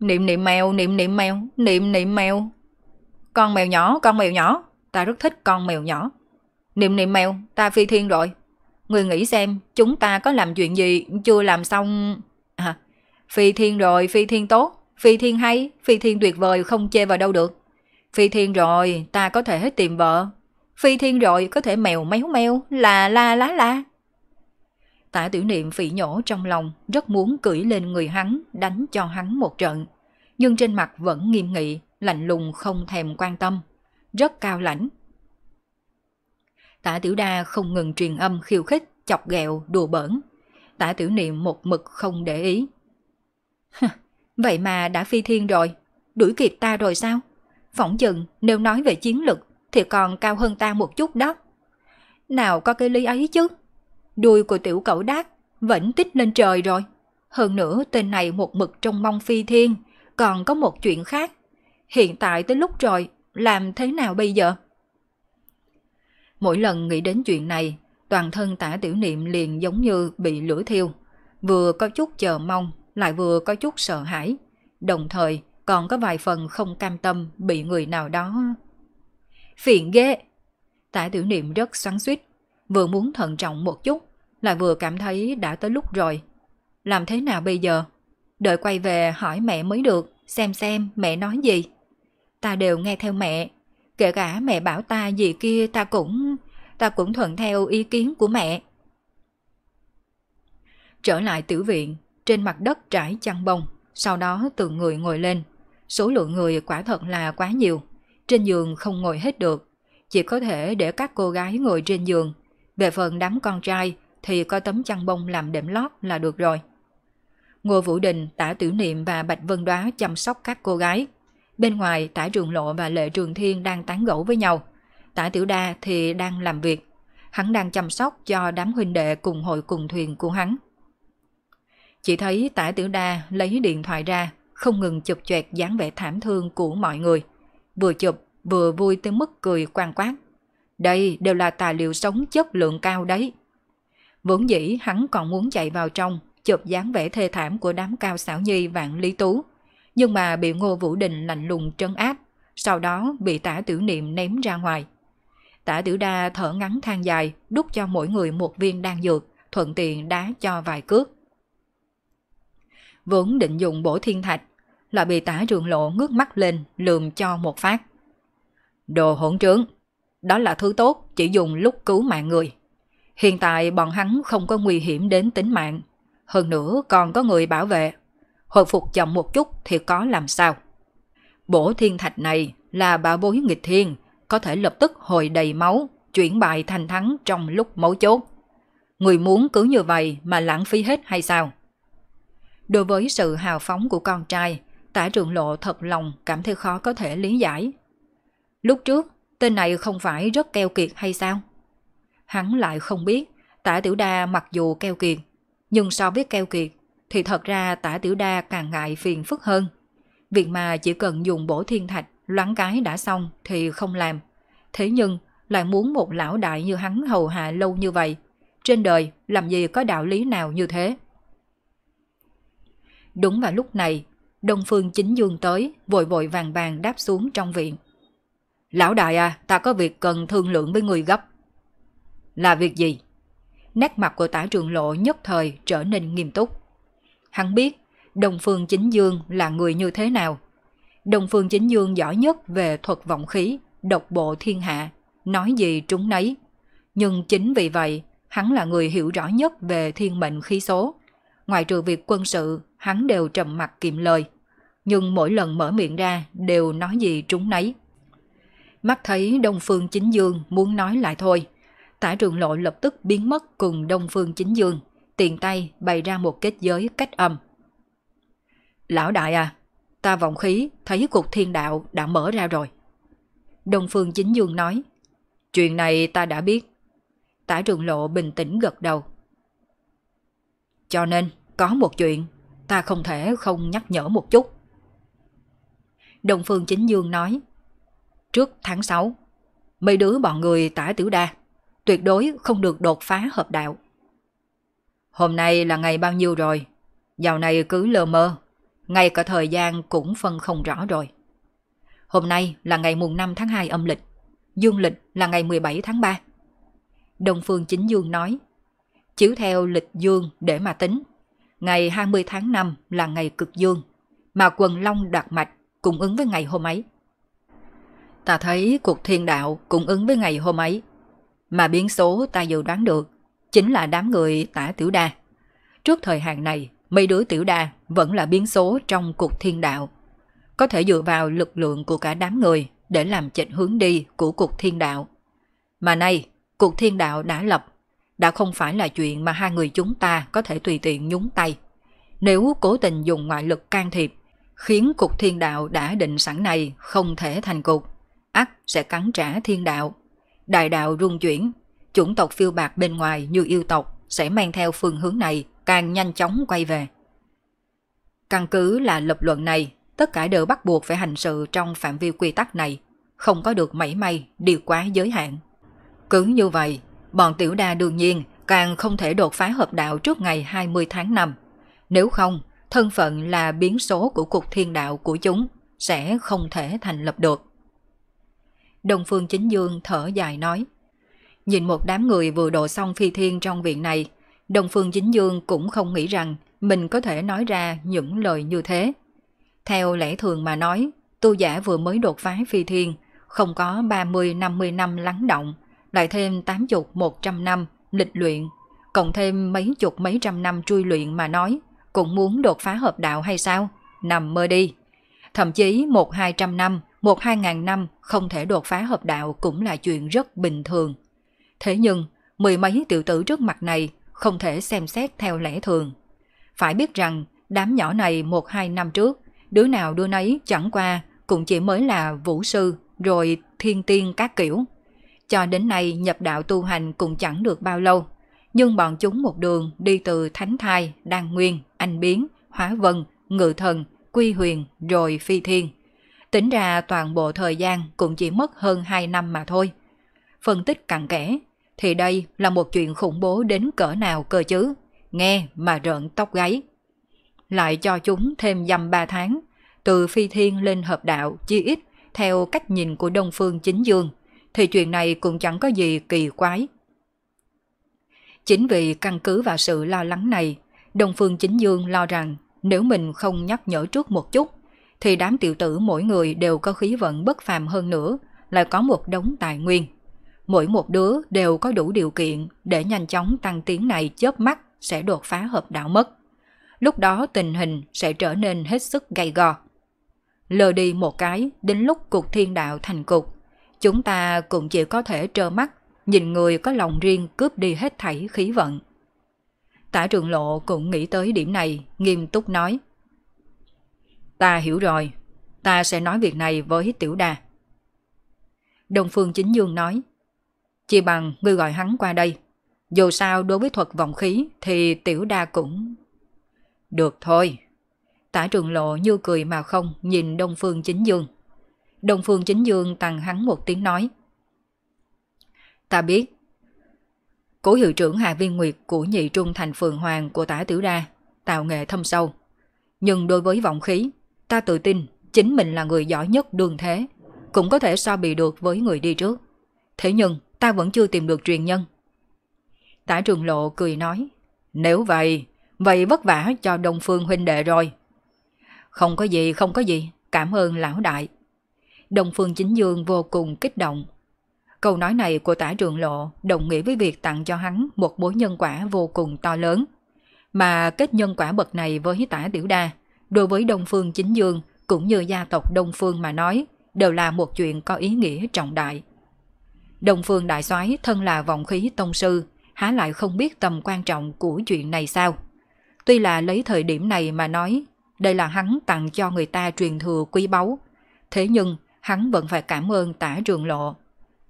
Niệm niệm mèo, niệm niệm mèo, niệm niệm mèo. Con mèo nhỏ, con mèo nhỏ, ta rất thích con mèo nhỏ. Niệm niệm mèo, ta phi thiên rồi. Người nghĩ xem, chúng ta có làm chuyện gì chưa làm xong... À, phi thiên rồi, phi thiên tốt, phi thiên hay, phi thiên tuyệt vời không chê vào đâu được. Phi thiên rồi, ta có thể tìm vợ, Phi thiên rồi có thể mèo méo meo, là la lá la. Tả tiểu niệm phỉ nhổ trong lòng, rất muốn cưỡi lên người hắn, đánh cho hắn một trận. Nhưng trên mặt vẫn nghiêm nghị, lạnh lùng không thèm quan tâm. Rất cao lãnh. Tả tiểu đa không ngừng truyền âm khiêu khích, chọc ghẹo, đùa bỡn. Tả tiểu niệm một mực không để ý. Vậy mà đã phi thiên rồi, đuổi kịp ta rồi sao? Phỏng chừng nếu nói về chiến lực thì còn cao hơn ta một chút đó. Nào có cái lý ấy chứ. Đuôi của tiểu cẩu đát vẫn tích lên trời rồi. Hơn nữa tên này một mực trong mong phi thiên, còn có một chuyện khác. Hiện tại tới lúc rồi, làm thế nào bây giờ? Mỗi lần nghĩ đến chuyện này, toàn thân tả tiểu niệm liền giống như bị lửa thiêu. Vừa có chút chờ mong, lại vừa có chút sợ hãi. Đồng thời, còn có vài phần không cam tâm bị người nào đó phiền ghê. Tả tiểu niệm rất xoắn xuýt, vừa muốn thận trọng một chút, lại vừa cảm thấy đã tới lúc rồi. Làm thế nào bây giờ? Đợi quay về hỏi mẹ mới được, xem xem mẹ nói gì. Ta đều nghe theo mẹ, kể cả mẹ bảo ta gì kia ta cũng... ta cũng thuận theo ý kiến của mẹ. Trở lại tiểu viện, trên mặt đất trải chăn bông, sau đó từng người ngồi lên. Số lượng người quả thật là quá nhiều. Trên giường không ngồi hết được, chỉ có thể để các cô gái ngồi trên giường. Về phần đám con trai thì có tấm chăn bông làm đệm lót là được rồi. Ngô Vũ Đình, Tả Tiểu Niệm và Bạch Vân Đoá chăm sóc các cô gái. Bên ngoài, Tả Trường Lộ và Lệ Trường Thiên đang tán gẫu với nhau. Tả Tiểu Đa thì đang làm việc. Hắn đang chăm sóc cho đám huynh đệ cùng hội cùng thuyền của hắn. Chỉ thấy Tả Tiểu Đa lấy điện thoại ra, không ngừng chụp choẹt dáng vẻ thảm thương của mọi người vừa chụp vừa vui tới mức cười quan quát. Đây đều là tài liệu sống chất lượng cao đấy. Vốn dĩ hắn còn muốn chạy vào trong, chụp dáng vẻ thê thảm của đám cao xảo nhi vạn lý tú. Nhưng mà bị Ngô Vũ Đình lạnh lùng trấn áp, sau đó bị tả tiểu niệm ném ra ngoài. Tả tiểu đa thở ngắn than dài, đút cho mỗi người một viên đan dược, thuận tiện đá cho vài cước. Vốn định dùng bổ thiên thạch Lọ bị tả trường lộ ngước mắt lên lườm cho một phát. Đồ hỗn trướng, đó là thứ tốt chỉ dùng lúc cứu mạng người. Hiện tại bọn hắn không có nguy hiểm đến tính mạng. Hơn nữa còn có người bảo vệ. Hồi phục chậm một chút thì có làm sao. Bổ thiên thạch này là bảo bối nghịch thiên, có thể lập tức hồi đầy máu, chuyển bại thành thắng trong lúc mấu chốt. Người muốn cứ như vậy mà lãng phí hết hay sao? Đối với sự hào phóng của con trai, tả Trường lộ thật lòng cảm thấy khó có thể lý giải. Lúc trước, tên này không phải rất keo kiệt hay sao? Hắn lại không biết, tả tiểu đa mặc dù keo kiệt, nhưng so với keo kiệt thì thật ra tả tiểu đa càng ngại phiền phức hơn. Việc mà chỉ cần dùng bổ thiên thạch loáng cái đã xong thì không làm. Thế nhưng lại muốn một lão đại như hắn hầu hạ lâu như vậy. Trên đời làm gì có đạo lý nào như thế? Đúng vào lúc này, Đông Phương chính dương tới, vội vội vàng vàng đáp xuống trong viện. Lão đại à, ta có việc cần thương lượng với người gấp. Là việc gì? Nét mặt của tả trường lộ nhất thời trở nên nghiêm túc. Hắn biết, Đông Phương Chính Dương là người như thế nào. Đông Phương Chính Dương giỏi nhất về thuật vọng khí, độc bộ thiên hạ, nói gì trúng nấy. Nhưng chính vì vậy, hắn là người hiểu rõ nhất về thiên mệnh khí số. Ngoài trừ việc quân sự hắn đều trầm mặt kiệm lời. Nhưng mỗi lần mở miệng ra đều nói gì trúng nấy. Mắt thấy Đông Phương Chính Dương muốn nói lại thôi. Tả trường lộ lập tức biến mất cùng Đông Phương Chính Dương, tiện tay bày ra một kết giới cách âm. Lão đại à, ta vọng khí thấy cuộc thiên đạo đã mở ra rồi. Đông Phương Chính Dương nói, chuyện này ta đã biết. Tả trường lộ bình tĩnh gật đầu. Cho nên, có một chuyện ta không thể không nhắc nhở một chút. Đồng Phương Chính Dương nói, trước tháng 6, mấy đứa bọn người tả tiểu đa, tuyệt đối không được đột phá hợp đạo. Hôm nay là ngày bao nhiêu rồi, dạo này cứ lờ mơ, ngay cả thời gian cũng phân không rõ rồi. Hôm nay là ngày mùng 5 tháng 2 âm lịch, dương lịch là ngày 17 tháng 3. Đồng Phương Chính Dương nói, chiếu theo lịch dương để mà tính Ngày 20 tháng 5 là ngày cực dương, mà quần long đạt mạch cũng ứng với ngày hôm ấy. Ta thấy cuộc thiên đạo cũng ứng với ngày hôm ấy, mà biến số ta dự đoán được chính là đám người tả tiểu đa. Trước thời hạn này, mấy đứa tiểu đa vẫn là biến số trong cuộc thiên đạo. Có thể dựa vào lực lượng của cả đám người để làm chệch hướng đi của cuộc thiên đạo. Mà nay, cuộc thiên đạo đã lập đã không phải là chuyện mà hai người chúng ta có thể tùy tiện nhúng tay. Nếu cố tình dùng ngoại lực can thiệp, khiến cục thiên đạo đã định sẵn này không thể thành cục, ắt sẽ cắn trả thiên đạo. Đại đạo rung chuyển, chủng tộc phiêu bạc bên ngoài như yêu tộc sẽ mang theo phương hướng này càng nhanh chóng quay về. Căn cứ là lập luận này, tất cả đều bắt buộc phải hành sự trong phạm vi quy tắc này, không có được mảy may điều quá giới hạn. Cứ như vậy, bọn tiểu đa đương nhiên càng không thể đột phá hợp đạo trước ngày 20 tháng 5. Nếu không, thân phận là biến số của cuộc thiên đạo của chúng sẽ không thể thành lập được. Đồng Phương Chính Dương thở dài nói. Nhìn một đám người vừa độ xong phi thiên trong viện này, Đồng Phương Chính Dương cũng không nghĩ rằng mình có thể nói ra những lời như thế. Theo lẽ thường mà nói, tu giả vừa mới đột phá phi thiên, không có 30-50 năm lắng động, lại thêm tám chục một trăm năm lịch luyện, cộng thêm mấy chục mấy trăm năm trui luyện mà nói, cũng muốn đột phá hợp đạo hay sao? Nằm mơ đi. Thậm chí một hai trăm năm, một hai ngàn năm không thể đột phá hợp đạo cũng là chuyện rất bình thường. Thế nhưng, mười mấy tiểu tử trước mặt này không thể xem xét theo lẽ thường. Phải biết rằng, đám nhỏ này một hai năm trước, đứa nào đứa nấy chẳng qua cũng chỉ mới là vũ sư rồi thiên tiên các kiểu. Cho đến nay nhập đạo tu hành cũng chẳng được bao lâu, nhưng bọn chúng một đường đi từ Thánh Thai, Đan Nguyên, Anh Biến, Hóa Vân, Ngự Thần, Quy Huyền rồi Phi Thiên. Tính ra toàn bộ thời gian cũng chỉ mất hơn 2 năm mà thôi. Phân tích cặn kẽ, thì đây là một chuyện khủng bố đến cỡ nào cơ chứ, nghe mà rợn tóc gáy. Lại cho chúng thêm dăm 3 tháng, từ Phi Thiên lên hợp đạo chi ít theo cách nhìn của Đông Phương Chính Dương – thì chuyện này cũng chẳng có gì kỳ quái. Chính vì căn cứ vào sự lo lắng này, Đông Phương Chính Dương lo rằng nếu mình không nhắc nhở trước một chút, thì đám tiểu tử mỗi người đều có khí vận bất phàm hơn nữa, lại có một đống tài nguyên. Mỗi một đứa đều có đủ điều kiện để nhanh chóng tăng tiến này chớp mắt sẽ đột phá hợp đạo mất. Lúc đó tình hình sẽ trở nên hết sức gay gò. Lờ đi một cái, đến lúc cuộc thiên đạo thành cục, chúng ta cũng chỉ có thể trơ mắt, nhìn người có lòng riêng cướp đi hết thảy khí vận. Tả trường lộ cũng nghĩ tới điểm này, nghiêm túc nói. Ta hiểu rồi, ta sẽ nói việc này với tiểu đà. Đồng Phương Chính Dương nói, chỉ bằng ngươi gọi hắn qua đây, dù sao đối với thuật vọng khí thì tiểu đa cũng... Được thôi. Tả trường lộ như cười mà không nhìn Đông Phương Chính Dương. Đồng Phương Chính Dương tặng hắn một tiếng nói. Ta biết. Cố hiệu trưởng Hạ Viên Nguyệt của nhị trung thành phường hoàng của tả tiểu đa, tạo nghệ thâm sâu. Nhưng đối với vọng khí, ta tự tin chính mình là người giỏi nhất đường thế, cũng có thể so bì được với người đi trước. Thế nhưng, ta vẫn chưa tìm được truyền nhân. Tả trường lộ cười nói, nếu vậy, vậy vất vả cho Đông Phương huynh đệ rồi. Không có gì, không có gì, cảm ơn lão đại. Đồng Phương Chính Dương vô cùng kích động. Câu nói này của tả trường lộ đồng nghĩa với việc tặng cho hắn một bối nhân quả vô cùng to lớn. Mà kết nhân quả bậc này với tả tiểu đa, đối với Đông Phương Chính Dương cũng như gia tộc Đông Phương mà nói, đều là một chuyện có ý nghĩa trọng đại. Đông Phương Đại soái thân là vọng khí tông sư, há lại không biết tầm quan trọng của chuyện này sao? Tuy là lấy thời điểm này mà nói, đây là hắn tặng cho người ta truyền thừa quý báu. Thế nhưng, hắn vẫn phải cảm ơn tả trường lộ.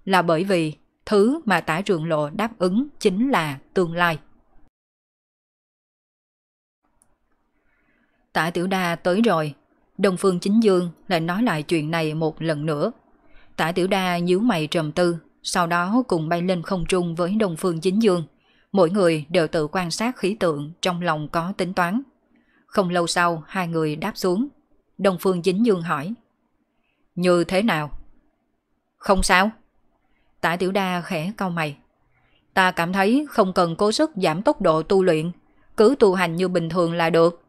Là bởi vì thứ mà tả trường lộ đáp ứng chính là tương lai. Tả tiểu đa tới rồi, Đồng Phương Chính Dương lại nói lại chuyện này một lần nữa. Tả tiểu đa nhíu mày trầm tư, sau đó cùng bay lên không trung với Đồng Phương Chính Dương. Mỗi người đều tự quan sát khí tượng trong lòng có tính toán. Không lâu sau, hai người đáp xuống. Đồng Phương Chính Dương hỏi. Như thế nào? Không sao. Tả tiểu đa khẽ cau mày. Ta cảm thấy không cần cố sức giảm tốc độ tu luyện, cứ tu hành như bình thường là được.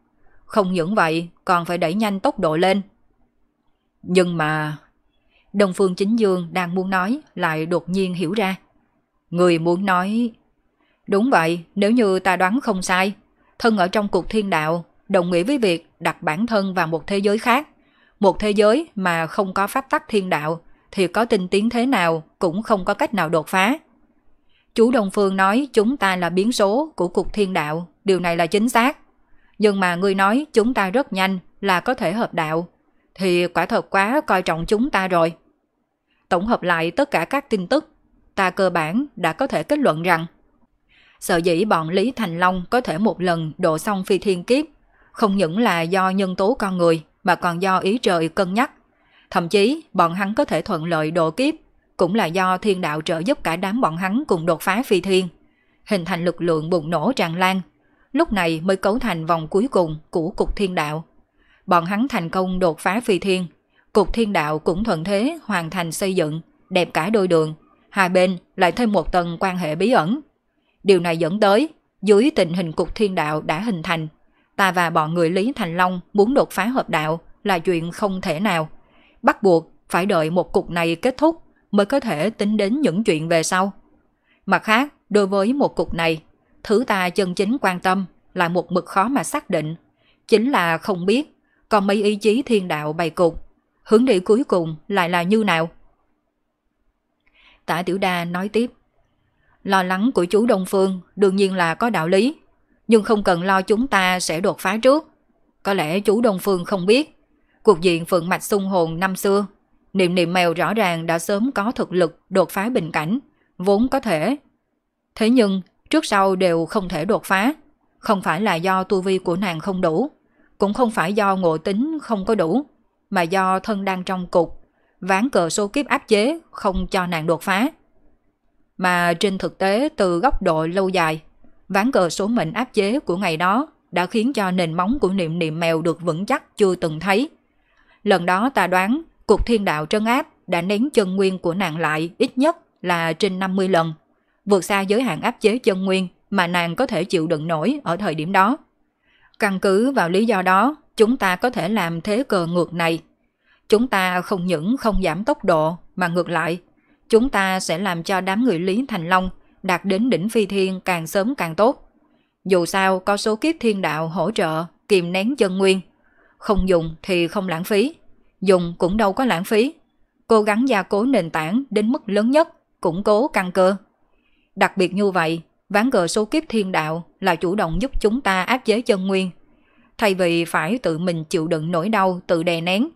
Không những vậy, còn phải đẩy nhanh tốc độ lên. Nhưng mà... Đồng phương chính dương đang muốn nói lại đột nhiên hiểu ra. Người muốn nói... Đúng vậy, nếu như ta đoán không sai, thân ở trong cuộc thiên đạo, đồng nghĩa với việc đặt bản thân vào một thế giới khác một thế giới mà không có pháp tắc thiên đạo thì có tinh tiến thế nào cũng không có cách nào đột phá. Chú Đông Phương nói chúng ta là biến số của cục thiên đạo, điều này là chính xác. Nhưng mà ngươi nói chúng ta rất nhanh là có thể hợp đạo, thì quả thật quá coi trọng chúng ta rồi. Tổng hợp lại tất cả các tin tức, ta cơ bản đã có thể kết luận rằng sợ dĩ bọn Lý Thành Long có thể một lần độ xong phi thiên kiếp, không những là do nhân tố con người, mà còn do ý trời cân nhắc. Thậm chí, bọn hắn có thể thuận lợi độ kiếp, cũng là do thiên đạo trợ giúp cả đám bọn hắn cùng đột phá phi thiên, hình thành lực lượng bùng nổ tràn lan. Lúc này mới cấu thành vòng cuối cùng của cục thiên đạo. Bọn hắn thành công đột phá phi thiên, cục thiên đạo cũng thuận thế hoàn thành xây dựng, đẹp cả đôi đường, hai bên lại thêm một tầng quan hệ bí ẩn. Điều này dẫn tới, dưới tình hình cục thiên đạo đã hình thành, ta và bọn người Lý Thành Long muốn đột phá hợp đạo là chuyện không thể nào. Bắt buộc phải đợi một cục này kết thúc mới có thể tính đến những chuyện về sau. Mặt khác, đối với một cục này, thứ ta chân chính quan tâm là một mực khó mà xác định, chính là không biết còn mấy ý chí thiên đạo bày cục, hướng đi cuối cùng lại là như nào. Tả Tiểu Đa nói tiếp, lo lắng của chú Đông Phương đương nhiên là có đạo lý, nhưng không cần lo chúng ta sẽ đột phá trước. Có lẽ chú Đông Phương không biết, cuộc diện phượng mạch sung hồn năm xưa, niệm niệm mèo rõ ràng đã sớm có thực lực đột phá bình cảnh, vốn có thể. Thế nhưng, trước sau đều không thể đột phá, không phải là do tu vi của nàng không đủ, cũng không phải do ngộ tính không có đủ, mà do thân đang trong cục, ván cờ số kiếp áp chế không cho nàng đột phá. Mà trên thực tế từ góc độ lâu dài, Ván cờ số mệnh áp chế của ngày đó đã khiến cho nền móng của niệm niệm mèo được vững chắc chưa từng thấy. Lần đó ta đoán cuộc thiên đạo trấn áp đã nén chân nguyên của nàng lại ít nhất là trên 50 lần, vượt xa giới hạn áp chế chân nguyên mà nàng có thể chịu đựng nổi ở thời điểm đó. Căn cứ vào lý do đó, chúng ta có thể làm thế cờ ngược này. Chúng ta không những không giảm tốc độ mà ngược lại, chúng ta sẽ làm cho đám người Lý Thành Long đạt đến đỉnh phi thiên càng sớm càng tốt. Dù sao có số kiếp thiên đạo hỗ trợ, kiềm nén chân nguyên. Không dùng thì không lãng phí, dùng cũng đâu có lãng phí. Cố gắng gia cố nền tảng đến mức lớn nhất, củng cố căn cơ. Đặc biệt như vậy, ván cờ số kiếp thiên đạo là chủ động giúp chúng ta áp chế chân nguyên. Thay vì phải tự mình chịu đựng nỗi đau tự đè nén.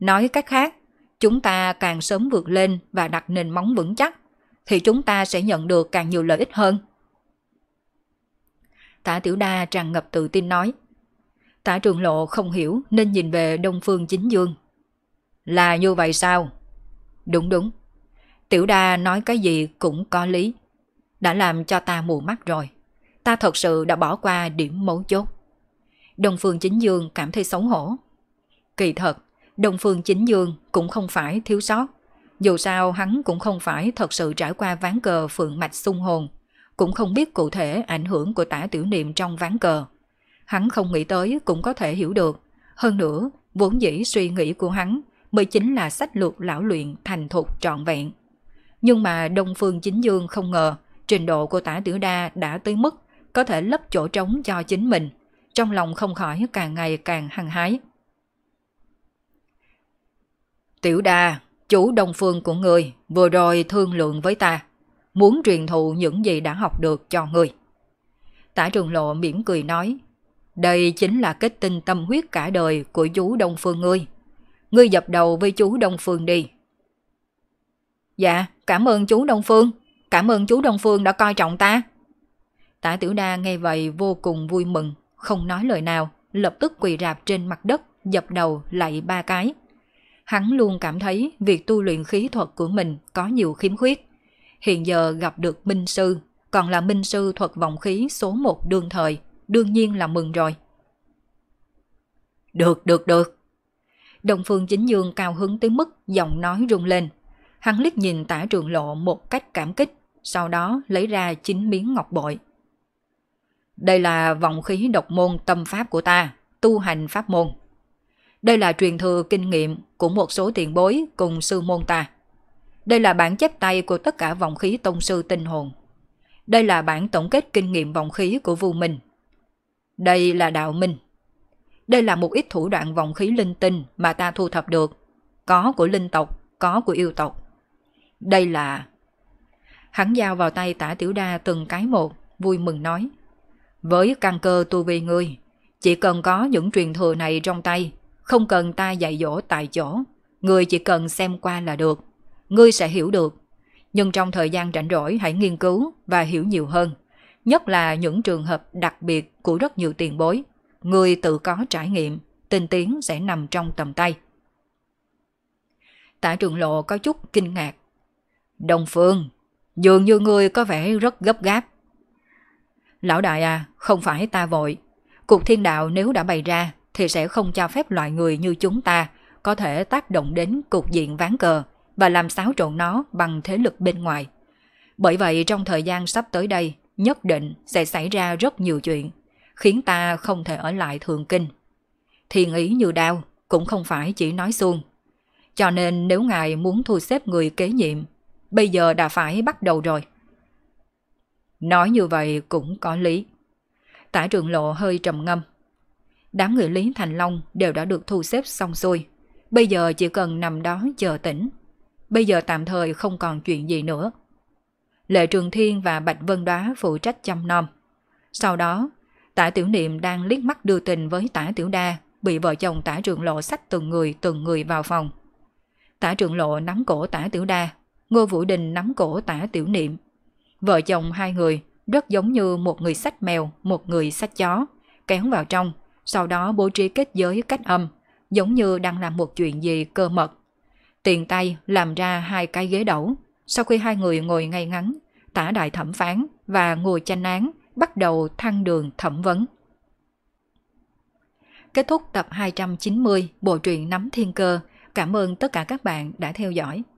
Nói cách khác, chúng ta càng sớm vượt lên và đặt nền móng vững chắc thì chúng ta sẽ nhận được càng nhiều lợi ích hơn. Tả Tiểu Đa tràn ngập tự tin nói. Tả Trường Lộ không hiểu nên nhìn về Đông Phương Chính Dương. Là như vậy sao? Đúng đúng. Tiểu Đa nói cái gì cũng có lý. Đã làm cho ta mù mắt rồi. Ta thật sự đã bỏ qua điểm mấu chốt. Đông Phương Chính Dương cảm thấy xấu hổ. Kỳ thật, Đông Phương Chính Dương cũng không phải thiếu sót dù sao hắn cũng không phải thật sự trải qua ván cờ phượng mạch sung hồn, cũng không biết cụ thể ảnh hưởng của tả tiểu niệm trong ván cờ. Hắn không nghĩ tới cũng có thể hiểu được. Hơn nữa, vốn dĩ suy nghĩ của hắn mới chính là sách lược lão luyện thành thục trọn vẹn. Nhưng mà Đông Phương Chính Dương không ngờ trình độ của tả tiểu đa đã tới mức có thể lấp chỗ trống cho chính mình. Trong lòng không khỏi càng ngày càng hăng hái. Tiểu đa, Chủ đồng phương của người vừa rồi thương lượng với ta, muốn truyền thụ những gì đã học được cho người. Tả trường lộ mỉm cười nói, đây chính là kết tinh tâm huyết cả đời của chú Đông Phương ngươi. Ngươi dập đầu với chú Đông Phương đi. Dạ, cảm ơn chú Đông Phương. Cảm ơn chú Đông Phương đã coi trọng ta. Tả Tiểu Đa nghe vậy vô cùng vui mừng, không nói lời nào, lập tức quỳ rạp trên mặt đất, dập đầu lại ba cái hắn luôn cảm thấy việc tu luyện khí thuật của mình có nhiều khiếm khuyết. Hiện giờ gặp được Minh Sư, còn là Minh Sư thuật vọng khí số 1 đương thời, đương nhiên là mừng rồi. Được, được, được. Đồng phương chính dương cao hứng tới mức giọng nói rung lên. Hắn liếc nhìn tả trường lộ một cách cảm kích, sau đó lấy ra chín miếng ngọc bội. Đây là vọng khí độc môn tâm pháp của ta, tu hành pháp môn. Đây là truyền thừa kinh nghiệm của một số tiền bối cùng sư môn ta. Đây là bản chép tay của tất cả vòng khí tông sư tinh hồn. Đây là bản tổng kết kinh nghiệm vòng khí của vua mình. Đây là đạo minh. Đây là một ít thủ đoạn vòng khí linh tinh mà ta thu thập được, có của linh tộc, có của yêu tộc. Đây là... Hắn giao vào tay tả tiểu đa từng cái một, vui mừng nói. Với căn cơ tu vi ngươi, chỉ cần có những truyền thừa này trong tay không cần ta dạy dỗ tại chỗ, người chỉ cần xem qua là được. Ngươi sẽ hiểu được. Nhưng trong thời gian rảnh rỗi hãy nghiên cứu và hiểu nhiều hơn. Nhất là những trường hợp đặc biệt của rất nhiều tiền bối. Ngươi tự có trải nghiệm, tinh tiến sẽ nằm trong tầm tay. Tả trường lộ có chút kinh ngạc. Đồng Phương, dường như ngươi có vẻ rất gấp gáp. Lão đại à, không phải ta vội. Cuộc thiên đạo nếu đã bày ra, thì sẽ không cho phép loại người như chúng ta có thể tác động đến cục diện ván cờ và làm xáo trộn nó bằng thế lực bên ngoài. Bởi vậy trong thời gian sắp tới đây, nhất định sẽ xảy ra rất nhiều chuyện, khiến ta không thể ở lại thường kinh. Thiền ý như đao cũng không phải chỉ nói suông. Cho nên nếu ngài muốn thu xếp người kế nhiệm, bây giờ đã phải bắt đầu rồi. Nói như vậy cũng có lý. Tả trường lộ hơi trầm ngâm, đám người Lý Thành Long đều đã được thu xếp xong xuôi. Bây giờ chỉ cần nằm đó chờ tỉnh. Bây giờ tạm thời không còn chuyện gì nữa. Lệ Trường Thiên và Bạch Vân Đoá phụ trách chăm nom. Sau đó, tả tiểu niệm đang liếc mắt đưa tình với tả tiểu đa, bị vợ chồng tả trường lộ sách từng người từng người vào phòng. Tả trường lộ nắm cổ tả tiểu đa, Ngô Vũ Đình nắm cổ tả tiểu niệm. Vợ chồng hai người rất giống như một người sách mèo, một người sách chó, kéo vào trong – sau đó bố trí kết giới cách âm, giống như đang làm một chuyện gì cơ mật. Tiền tay làm ra hai cái ghế đẩu, sau khi hai người ngồi ngay ngắn, tả đại thẩm phán và ngồi tranh án bắt đầu thăng đường thẩm vấn. Kết thúc tập 290 Bộ truyện Nắm Thiên Cơ. Cảm ơn tất cả các bạn đã theo dõi.